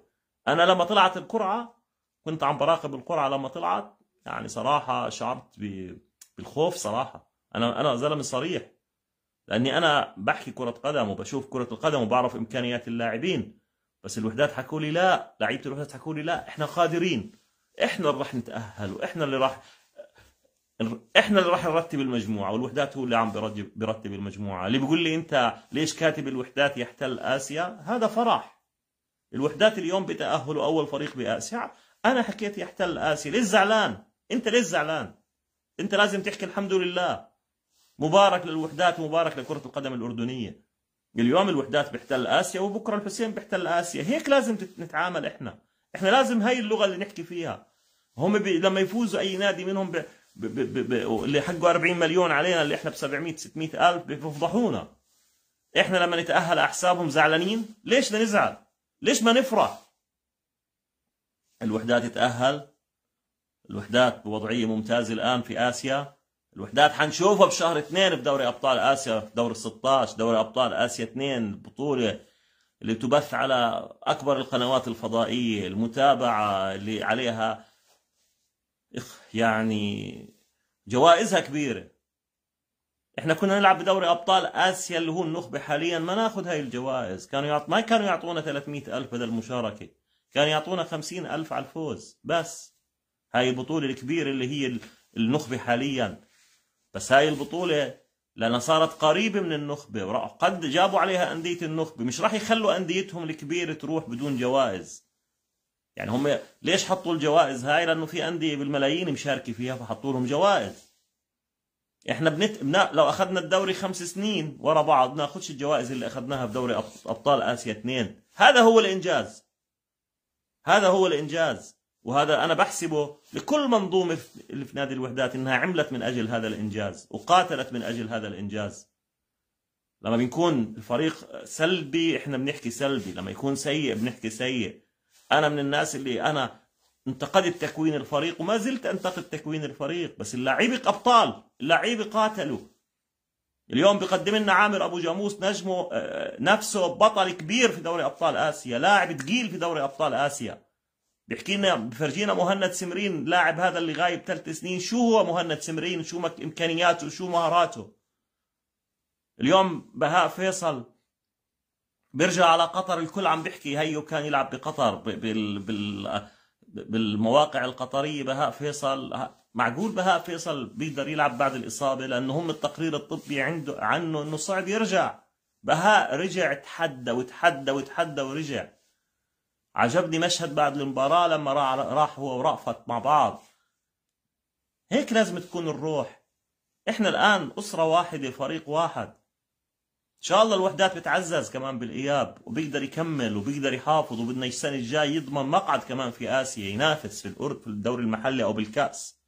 انا لما طلعت القرعه كنت عم براقب القرعه لما طلعت يعني صراحه شعرت بالخوف صراحه انا انا زلمه صريح لاني انا بحكي كره قدم وبشوف كره القدم وبعرف امكانيات اللاعبين بس الوحدات حكوا لي لا لعيبه الوحدات حكوا لي لا احنا قادرين احنا اللي راح نتاهل واحنا اللي راح احنا اللي راح نرتب المجموعه والوحدات هو اللي عم برتب المجموعه اللي بيقول لي انت ليش كاتب الوحدات يحتل اسيا هذا فرح الوحدات اليوم بتاهلوا اول فريق باسيا انا حكيت يحتل اسيا ليش زعلان انت ليش زعلان انت لازم تحكي الحمد لله مبارك للوحدات ومبارك لكره القدم الاردنيه اليوم الوحدات بيحتل اسيا وبكره الحسين بيحتل اسيا هيك لازم نتعامل احنا احنا لازم هاي اللغه اللي نحكي فيها هم بي لما يفوزوا اي نادي منهم ب... ب... ب... ب... اللي حقه 40 مليون علينا اللي احنا ب 700 600 الف بيفضحونا احنا لما نتاهل احسابهم زعلانين ليش بدنا نزعل ليش ما نفرح الوحدات تتاهل الوحدات بوضعيه ممتازه الان في اسيا الوحدات حنشوفها بشهر اثنين بدوري ابطال اسيا دوري 16 دوري ابطال اسيا 2 بطوله اللي تبث على أكبر القنوات الفضائية المتابعة اللي عليها يعني جوائزها كبيرة احنا كنا نلعب بدوري ابطال اسيا اللي هو النخبه حاليا ما ناخذ هاي الجوائز كانوا يعط... ما كانوا يعطونا 300 الف بدل المشاركه كانوا يعطونا 50 الف على الفوز بس هاي البطوله الكبيره اللي هي النخبه حاليا بس هاي البطوله لأنها صارت قريبة من النخبة وقد جابوا عليها أندية النخبة مش راح يخلوا أنديتهم الكبيرة تروح بدون جوائز يعني هم ليش حطوا الجوائز هاي لأنه في أندية بالملايين مشاركة فيها فحطوا لهم جوائز احنا بنت... بنا... لو اخذنا الدوري خمس سنين ورا بعض ناخذش الجوائز اللي اخذناها في دوري ابطال اسيا اثنين هذا هو الانجاز هذا هو الانجاز وهذا أنا بحسبه لكل منظومة اللي في نادي الوحدات إنها عملت من أجل هذا الإنجاز وقاتلت من أجل هذا الإنجاز لما بنكون الفريق سلبي إحنا بنحكي سلبي لما يكون سيء بنحكي سيء أنا من الناس اللي أنا انتقدت تكوين الفريق وما زلت انتقد تكوين الفريق بس اللعيبة أبطال اللعيبة قاتلوا اليوم بقدم لنا عامر ابو جاموس نجمه آه، نفسه بطل كبير في دوري ابطال اسيا لاعب ثقيل في دوري ابطال اسيا بيحكي لنا بفرجينا مهند سمرين لاعب هذا اللي غايب ثلاث سنين شو هو مهند سمرين شو امكانياته شو مهاراته اليوم بهاء فيصل بيرجع على قطر الكل عم بيحكي هيو كان يلعب بقطر بال بال بالمواقع القطريه بهاء فيصل معقول بهاء فيصل بيقدر يلعب بعد الاصابه لانه هم التقرير الطبي عنده عنه انه صعب يرجع بهاء رجع تحدى وتحدى وتحدى ورجع عجبني مشهد بعد المباراة لما راح هو ورأفت مع بعض هيك لازم تكون الروح احنا الآن أسرة واحدة فريق واحد إن شاء الله الوحدات بتعزز كمان بالإياب وبيقدر يكمل وبيقدر يحافظ وبدنا السنة الجاي يضمن مقعد كمان في آسيا ينافس في الأرض في الدوري المحلي أو بالكأس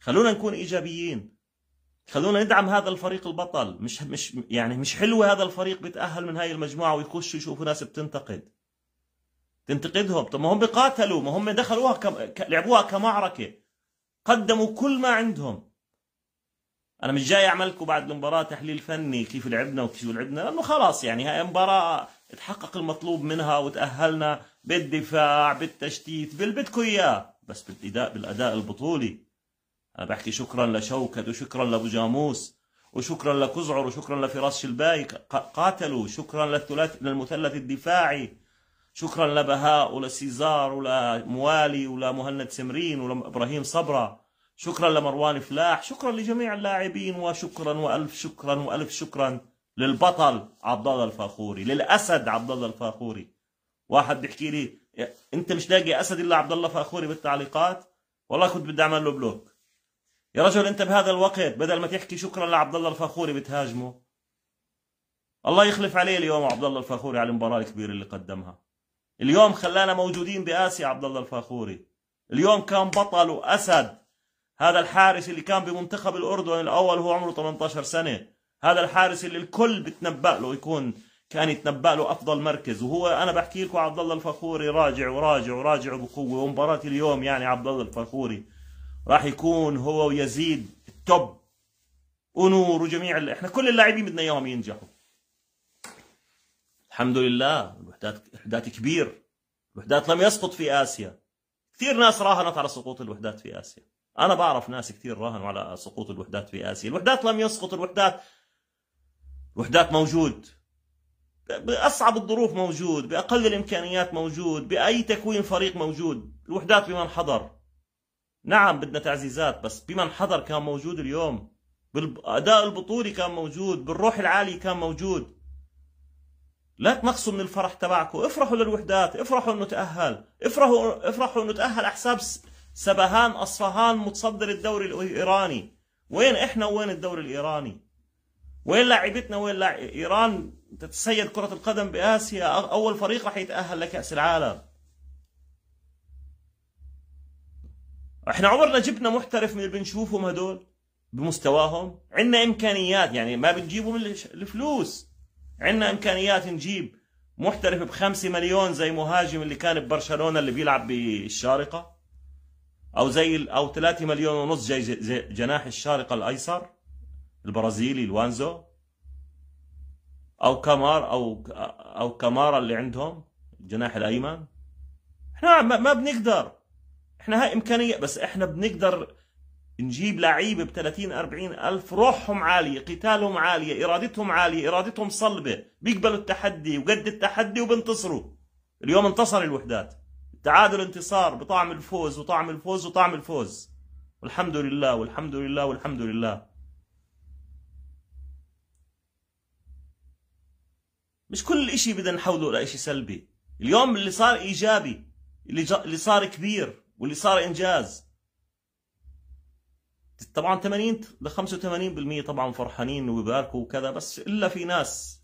خلونا نكون إيجابيين خلونا ندعم هذا الفريق البطل مش مش يعني مش حلو هذا الفريق بيتاهل من هاي المجموعه ويخشوا يشوفوا ناس بتنتقد تنتقدهم طب ما هم بيقاتلوا ما هم دخلوها كم... لعبوها كمعركه قدموا كل ما عندهم انا مش جاي اعمل لكم بعد المباراه تحليل فني كيف لعبنا وكيف لعبنا لانه خلاص يعني هاي مباراه تحقق المطلوب منها وتاهلنا بالدفاع بالتشتيت باللي بدكم اياه بس بالاداء بالاداء البطولي أنا بحكي شكرا لشوكت وشكرا لأبو جاموس وشكرا لكزعر وشكرا لفراس شلباي قاتلوا شكرا للثلاث للمثلث الدفاعي شكرا لبهاء ولسيزار ولموالي ولمهند سمرين ولابراهيم صبرا شكرا لمروان فلاح شكرا لجميع اللاعبين وشكرا والف شكرا والف شكرا للبطل عبد الله الفاخوري للاسد عبد الله الفاخوري واحد بيحكي لي انت مش لاقي اسد الا عبد الله فاخوري بالتعليقات والله كنت بدي اعمل له بلوك يا رجل انت بهذا الوقت بدل ما تحكي شكرا لعبد الله الفخوري بتهاجمه الله يخلف عليه اليوم عبد الله الفخوري على المباراه الكبيره اللي قدمها اليوم خلانا موجودين باسيا عبد الله الفخوري اليوم كان بطل واسد هذا الحارس اللي كان بمنتخب الاردن الاول هو عمره 18 سنه هذا الحارس اللي الكل بتنبأ له يكون كان يتنبأ له افضل مركز وهو انا بحكي لكم عبد الله الفخوري راجع وراجع وراجع بقوه ومباراه اليوم يعني عبد الله الفخوري راح يكون هو ويزيد التوب ونور وجميع اللي. احنا كل اللاعبين بدنا اياهم ينجحوا الحمد لله الوحدات وحدات كبير الوحدات لم يسقط في اسيا كثير ناس راهنت على سقوط الوحدات في اسيا انا بعرف ناس كثير راهنوا على سقوط الوحدات في اسيا الوحدات لم يسقط الوحدات الوحدات موجود باصعب الظروف موجود باقل الامكانيات موجود باي تكوين فريق موجود الوحدات بمن حضر نعم بدنا تعزيزات بس بمن حضر كان موجود اليوم بالأداء البطولي كان موجود بالروح العالية كان موجود لا تنقصوا من الفرح تبعكم افرحوا للوحدات افرحوا انه تأهل افرحوا افرحوا انه تأهل احساب سبهان اصفهان متصدر الدوري الايراني وين احنا وين الدوري الايراني وين لاعبتنا وين لاعب ايران تتسيد كرة القدم باسيا اول فريق راح يتأهل لكأس العالم احنا عمرنا جبنا محترف من اللي بنشوفهم هدول بمستواهم عندنا امكانيات يعني ما بنجيبهم الفلوس عندنا امكانيات نجيب محترف بخمسة مليون زي مهاجم اللي كان ببرشلونه اللي بيلعب بالشارقه او زي او 3 مليون ونص زي جناح الشارقه الايسر البرازيلي الوانزو او كامار او او كامارا اللي عندهم الجناح الايمن احنا ما بنقدر احنا هاي امكانيه بس احنا بنقدر نجيب لعيبه ب 30 40 الف روحهم عاليه قتالهم عاليه ارادتهم عاليه ارادتهم صلبه بيقبلوا التحدي وقد التحدي وبنتصروا اليوم انتصر الوحدات التعادل انتصار بطعم الفوز وطعم الفوز وطعم الفوز والحمد لله والحمد لله والحمد لله مش كل شيء بدنا نحوله لشيء سلبي اليوم اللي صار ايجابي اللي, اللي صار كبير واللي صار انجاز طبعا 80 ل 85% طبعا فرحانين وبيباركوا وكذا بس الا في ناس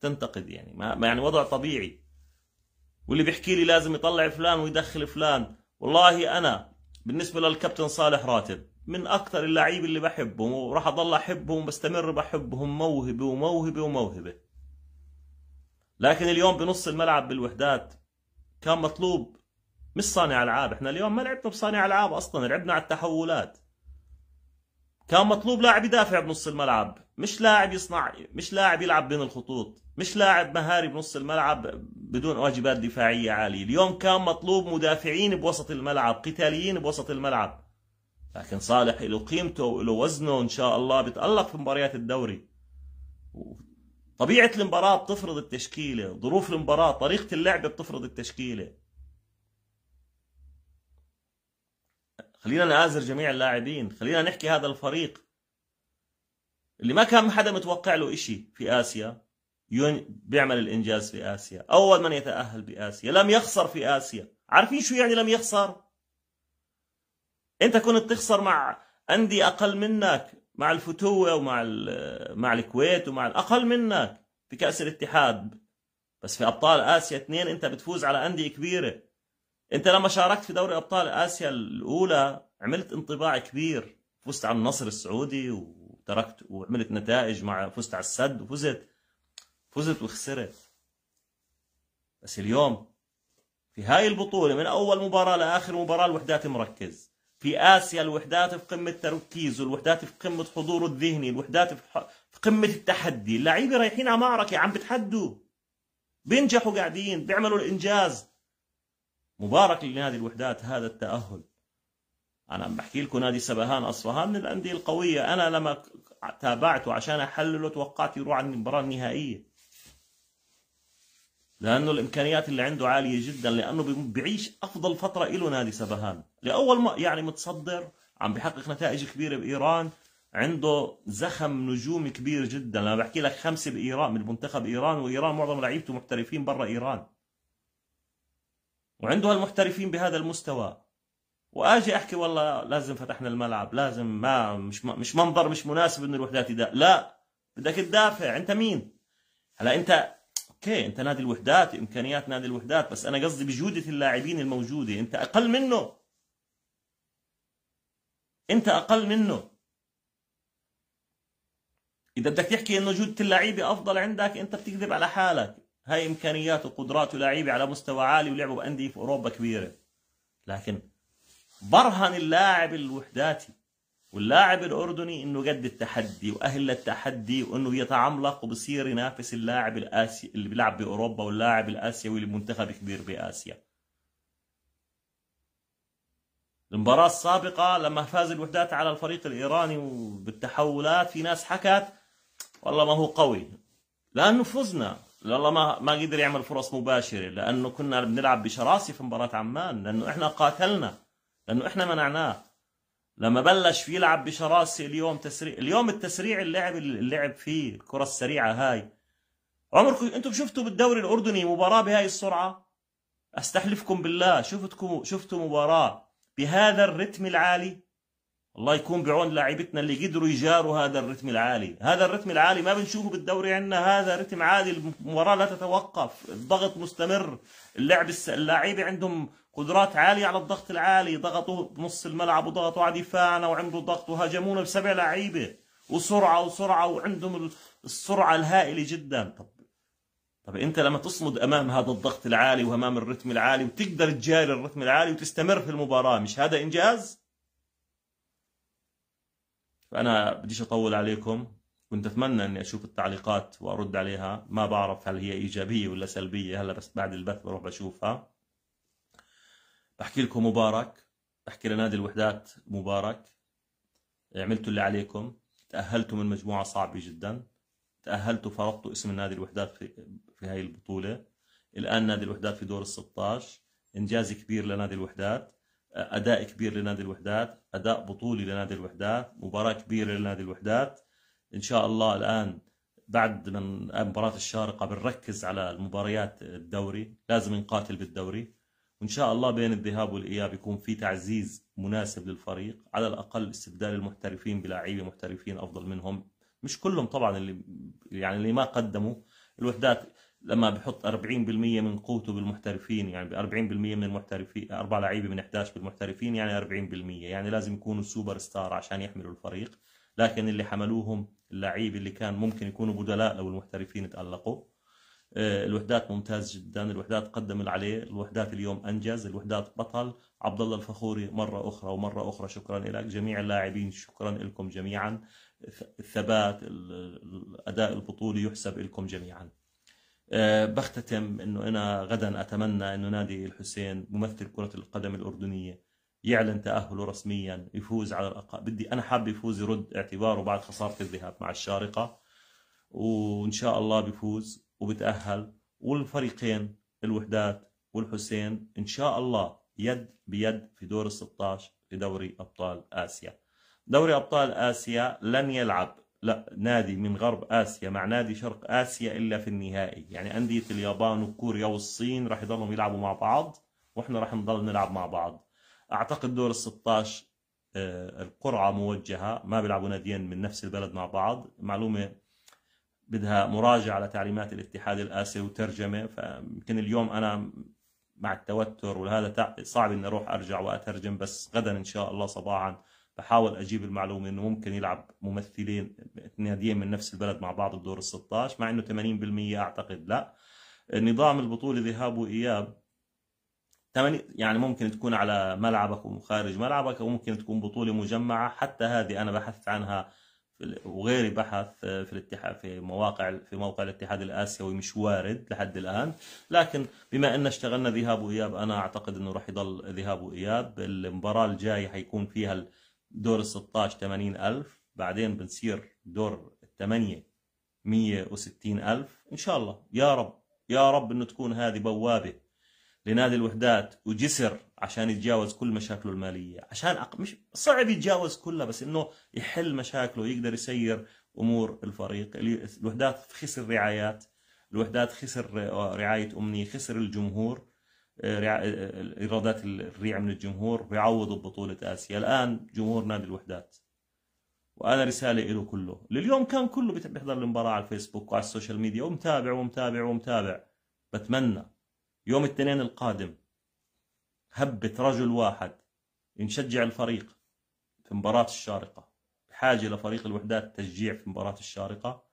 تنتقد يعني ما يعني وضع طبيعي واللي بيحكي لي لازم يطلع فلان ويدخل فلان والله انا بالنسبه للكابتن صالح راتب من اكثر اللعيبه اللي بحبهم وراح اضل احبهم بستمر بحبهم موهبه وموهبه وموهبه لكن اليوم بنص الملعب بالوحدات كان مطلوب مش صانع العاب احنا اليوم ما لعبنا بصانع العاب اصلا لعبنا على التحولات كان مطلوب لاعب يدافع بنص الملعب مش لاعب يصنع مش لاعب يلعب بين الخطوط مش لاعب مهاري بنص الملعب بدون واجبات دفاعيه عاليه اليوم كان مطلوب مدافعين بوسط الملعب قتاليين بوسط الملعب لكن صالح له قيمته وله وزنه ان شاء الله بيتالق في مباريات الدوري طبيعه المباراه بتفرض التشكيله ظروف المباراه طريقه اللعب بتفرض التشكيله خلينا نعازر جميع اللاعبين خلينا نحكي هذا الفريق اللي ما كان حدا متوقع له إشي في آسيا يون بيعمل الإنجاز في آسيا أول من يتأهل بآسيا لم يخسر في آسيا عارفين شو يعني لم يخسر أنت كنت تخسر مع أندي أقل منك مع الفتوة ومع مع الكويت ومع الأقل منك في كأس الاتحاد بس في أبطال آسيا اثنين أنت بتفوز على أندية كبيرة انت لما شاركت في دوري ابطال اسيا الاولى عملت انطباع كبير فزت على النصر السعودي وتركت وعملت نتائج مع فزت على السد وفزت فزت وخسرت بس اليوم في هاي البطولة من أول مباراة لآخر مباراة الوحدات مركز في آسيا الوحدات في قمة تركيزه الوحدات في قمة حضوره الذهني الوحدات في قمة التحدي اللعيبة رايحين على معركة عم بتحدوا بينجحوا قاعدين بيعملوا الإنجاز مبارك لنادي الوحدات هذا التأهل أنا بحكي لكم نادي سبهان أصفهان من الأندية القوية أنا لما تابعته عشان أحلله توقعت يروح على المباراة النهائية لأنه الإمكانيات اللي عنده عالية جدا لأنه بيعيش أفضل فترة له نادي سبهان لأول ما يعني متصدر عم بحقق نتائج كبيرة بإيران عنده زخم نجوم كبير جدا لما بحكي لك خمسة بإيران من منتخب إيران وإيران معظم لعيبته محترفين برا إيران وعنده المحترفين بهذا المستوى واجي احكي والله لازم فتحنا الملعب لازم ما مش مش منظر مش مناسب انه الوحدات يدا لا بدك تدافع انت مين هلا انت اوكي انت نادي الوحدات امكانيات نادي الوحدات بس انا قصدي بجوده اللاعبين الموجوده انت اقل منه انت اقل منه اذا بدك تحكي انه جوده اللعيبه افضل عندك انت بتكذب على حالك هاي امكانيات وقدرات ولاعيبه على مستوى عالي ولعبوا بانديه في اوروبا كبيره لكن برهن اللاعب الوحداتي واللاعب الاردني انه قد التحدي واهل التحدي وانه يتعملق وبصير ينافس اللاعب الاسي اللي بيلعب باوروبا واللاعب الاسيوي اللي منتخب كبير باسيا المباراة السابقة لما فاز الوحدات على الفريق الإيراني بالتحولات في ناس حكت والله ما هو قوي لأنه فزنا لله ما ما قدر يعمل فرص مباشره لانه كنا بنلعب بشراسه في مباراه عمان لانه احنا قاتلنا لانه احنا منعناه لما بلش يلعب بشراسه اليوم تسريع اليوم التسريع اللعب اللعب فيه الكره السريعه هاي عمركم انتم شفتوا بالدوري الاردني مباراه بهاي السرعه استحلفكم بالله شفتكم شفتوا مباراه بهذا الرتم العالي الله يكون بعون لاعبتنا اللي قدروا يجاروا هذا الرتم العالي هذا الرتم العالي ما بنشوفه بالدوري عندنا هذا رتم عالي المباراة لا تتوقف الضغط مستمر اللعب الس... عندهم قدرات عالية على الضغط العالي ضغطوا بنص الملعب وضغطوا على دفاعنا وعملوا ضغط وهاجمونا بسبع لعيبة وسرعة وسرعة وعندهم السرعة الهائلة جدا طب طب انت لما تصمد امام هذا الضغط العالي وامام الرتم العالي وتقدر تجاري الرتم العالي وتستمر في المباراة مش هذا انجاز؟ فأنا بديش أطول عليكم كنت أتمنى أني أشوف التعليقات وأرد عليها ما بعرف هل هي إيجابية ولا سلبية هلا بس بعد البث بروح بشوفها بحكي لكم مبارك بحكي لنادي الوحدات مبارك عملتوا اللي عليكم تأهلتوا من مجموعة صعبة جدا تأهلتوا فرضتوا اسم نادي الوحدات في, في هاي البطولة الآن نادي الوحدات في دور ال 16 إنجاز كبير لنادي الوحدات اداء كبير لنادي الوحدات اداء بطولي لنادي الوحدات مباراه كبيره لنادي الوحدات ان شاء الله الان بعد من مباراة الشارقة بنركز على المباريات الدوري لازم نقاتل بالدوري وإن شاء الله بين الذهاب والإياب يكون في تعزيز مناسب للفريق على الأقل استبدال المحترفين بلاعيبة محترفين أفضل منهم مش كلهم طبعا اللي يعني اللي ما قدموا الوحدات لما بحط 40% من قوته بالمحترفين يعني 40% من المحترفين اربع لعيبه من 11 بالمحترفين يعني 40% يعني لازم يكونوا سوبر ستار عشان يحملوا الفريق لكن اللي حملوهم اللعيبه اللي كان ممكن يكونوا بدلاء لو المحترفين تالقوا آه، الوحدات ممتاز جدا الوحدات قدم عليه الوحدات اليوم انجز الوحدات بطل عبد الله الفخوري مره اخرى ومره اخرى شكرا لك جميع اللاعبين شكرا لكم جميعا الثبات الاداء البطولي يحسب لكم جميعا آه، بختتم انه انا غدا اتمنى انه نادي الحسين ممثل كره القدم الاردنيه يعلن تاهله رسميا يفوز على الاقل بدي انا حابب يفوز يرد اعتباره بعد خساره الذهاب مع الشارقه وان شاء الله بيفوز وبتاهل والفريقين الوحدات والحسين ان شاء الله يد بيد في دور ال 16 في دوري ابطال اسيا دوري ابطال اسيا لن يلعب لا نادي من غرب اسيا مع نادي شرق اسيا الا في النهائي يعني انديه اليابان وكوريا والصين راح يضلهم يلعبوا مع بعض واحنا راح نضل نلعب مع بعض اعتقد دور ال 16 آه، القرعه موجهه ما بيلعبوا ناديين من نفس البلد مع بعض معلومه بدها مراجعه على تعليمات الاتحاد الاسيوي وترجمه فيمكن اليوم انا مع التوتر وهذا صعب اني اروح ارجع واترجم بس غدا ان شاء الله صباحا بحاول اجيب المعلومه انه ممكن يلعب ممثلين ناديين من نفس البلد مع بعض بدور ال 16 مع انه 80% اعتقد لا نظام البطوله ذهاب واياب 8 يعني ممكن تكون على ملعبك وخارج ملعبك او ممكن تكون بطوله مجمعه حتى هذه انا بحثت عنها وغيري بحث في الاتحاد في مواقع في موقع الاتحاد الاسيوي مش وارد لحد الان لكن بما ان اشتغلنا ذهاب واياب انا اعتقد انه راح يضل ذهاب واياب المباراه الجايه حيكون فيها دور ال 16 80000 بعدين بنصير دور الثمانية 160000 إن شاء الله يا رب يا رب إنه تكون هذه بوابة لنادي الوحدات وجسر عشان يتجاوز كل مشاكله المالية عشان أق... مش صعب يتجاوز كلها بس إنه يحل مشاكله يقدر يسير أمور الفريق الوحدات خسر رعايات الوحدات خسر رعاية أمني خسر الجمهور ايرادات الريع من الجمهور بيعوضوا ببطوله اسيا الان جمهور نادي الوحدات وانا رساله له كله لليوم كان كله بيحضر المباراه على الفيسبوك وعلى السوشيال ميديا ومتابع ومتابع ومتابع بتمنى يوم الاثنين القادم هبه رجل واحد نشجع الفريق في مباراة الشارقة بحاجة لفريق الوحدات تشجيع في مباراة الشارقة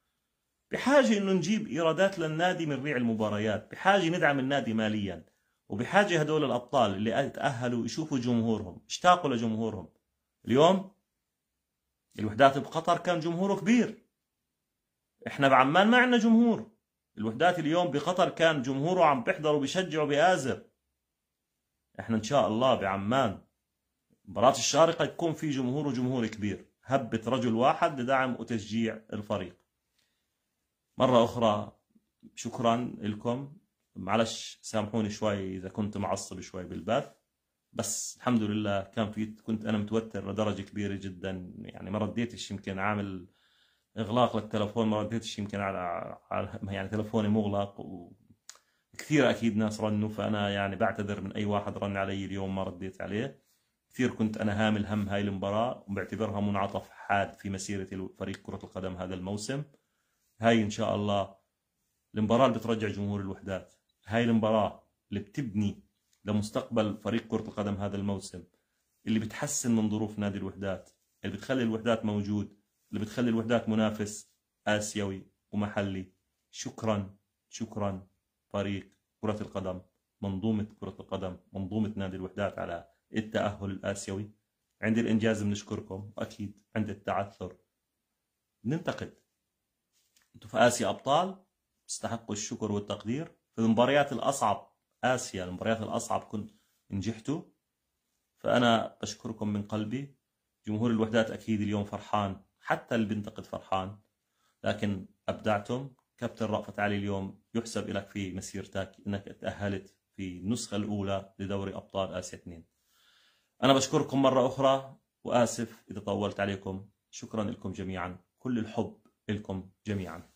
بحاجة انه نجيب ايرادات للنادي من ريع المباريات بحاجة ندعم النادي ماليا وبحاجه هدول الابطال اللي تاهلوا يشوفوا جمهورهم اشتاقوا لجمهورهم اليوم الوحدات بقطر كان جمهوره كبير احنا بعمان ما عندنا جمهور الوحدات اليوم بقطر كان جمهوره عم بيحضر وبيشجع وبيآزر احنا ان شاء الله بعمان مباراة الشارقة يكون في جمهور وجمهور كبير هبة رجل واحد لدعم وتشجيع الفريق مرة أخرى شكرا لكم معلش سامحوني شوي اذا كنت معصب شوي بالبث بس الحمد لله كان في كنت انا متوتر لدرجه كبيره جدا يعني ما رديتش يمكن عامل اغلاق للتلفون ما رديتش يمكن على, على يعني تلفوني مغلق وكثير اكيد ناس رنوا فانا يعني بعتذر من اي واحد رن علي اليوم ما رديت عليه كثير كنت انا هامل هم هاي المباراه وبعتبرها منعطف حاد في مسيره فريق كره القدم هذا الموسم هاي ان شاء الله المباراه اللي بترجع جمهور الوحدات هاي المباراة اللي بتبني لمستقبل فريق كرة القدم هذا الموسم اللي بتحسن من ظروف نادي الوحدات اللي بتخلي الوحدات موجود اللي بتخلي الوحدات منافس آسيوي ومحلي شكرا شكرا فريق كرة القدم منظومة كرة القدم منظومة نادي الوحدات على التأهل الآسيوي عند الإنجاز بنشكركم وأكيد عند التعثر ننتقد أنتم في آسيا أبطال تستحقوا الشكر والتقدير في المباريات الأصعب آسيا المباريات الأصعب كنت نجحتوا فأنا بشكركم من قلبي جمهور الوحدات أكيد اليوم فرحان حتى اللي بينتقد فرحان لكن أبدعتم كابتن رأفت علي اليوم يحسب لك في مسيرتك أنك تأهلت في النسخة الأولى لدوري أبطال آسيا 2 أنا بشكركم مرة أخرى وآسف إذا طولت عليكم شكرا لكم جميعا كل الحب لكم جميعا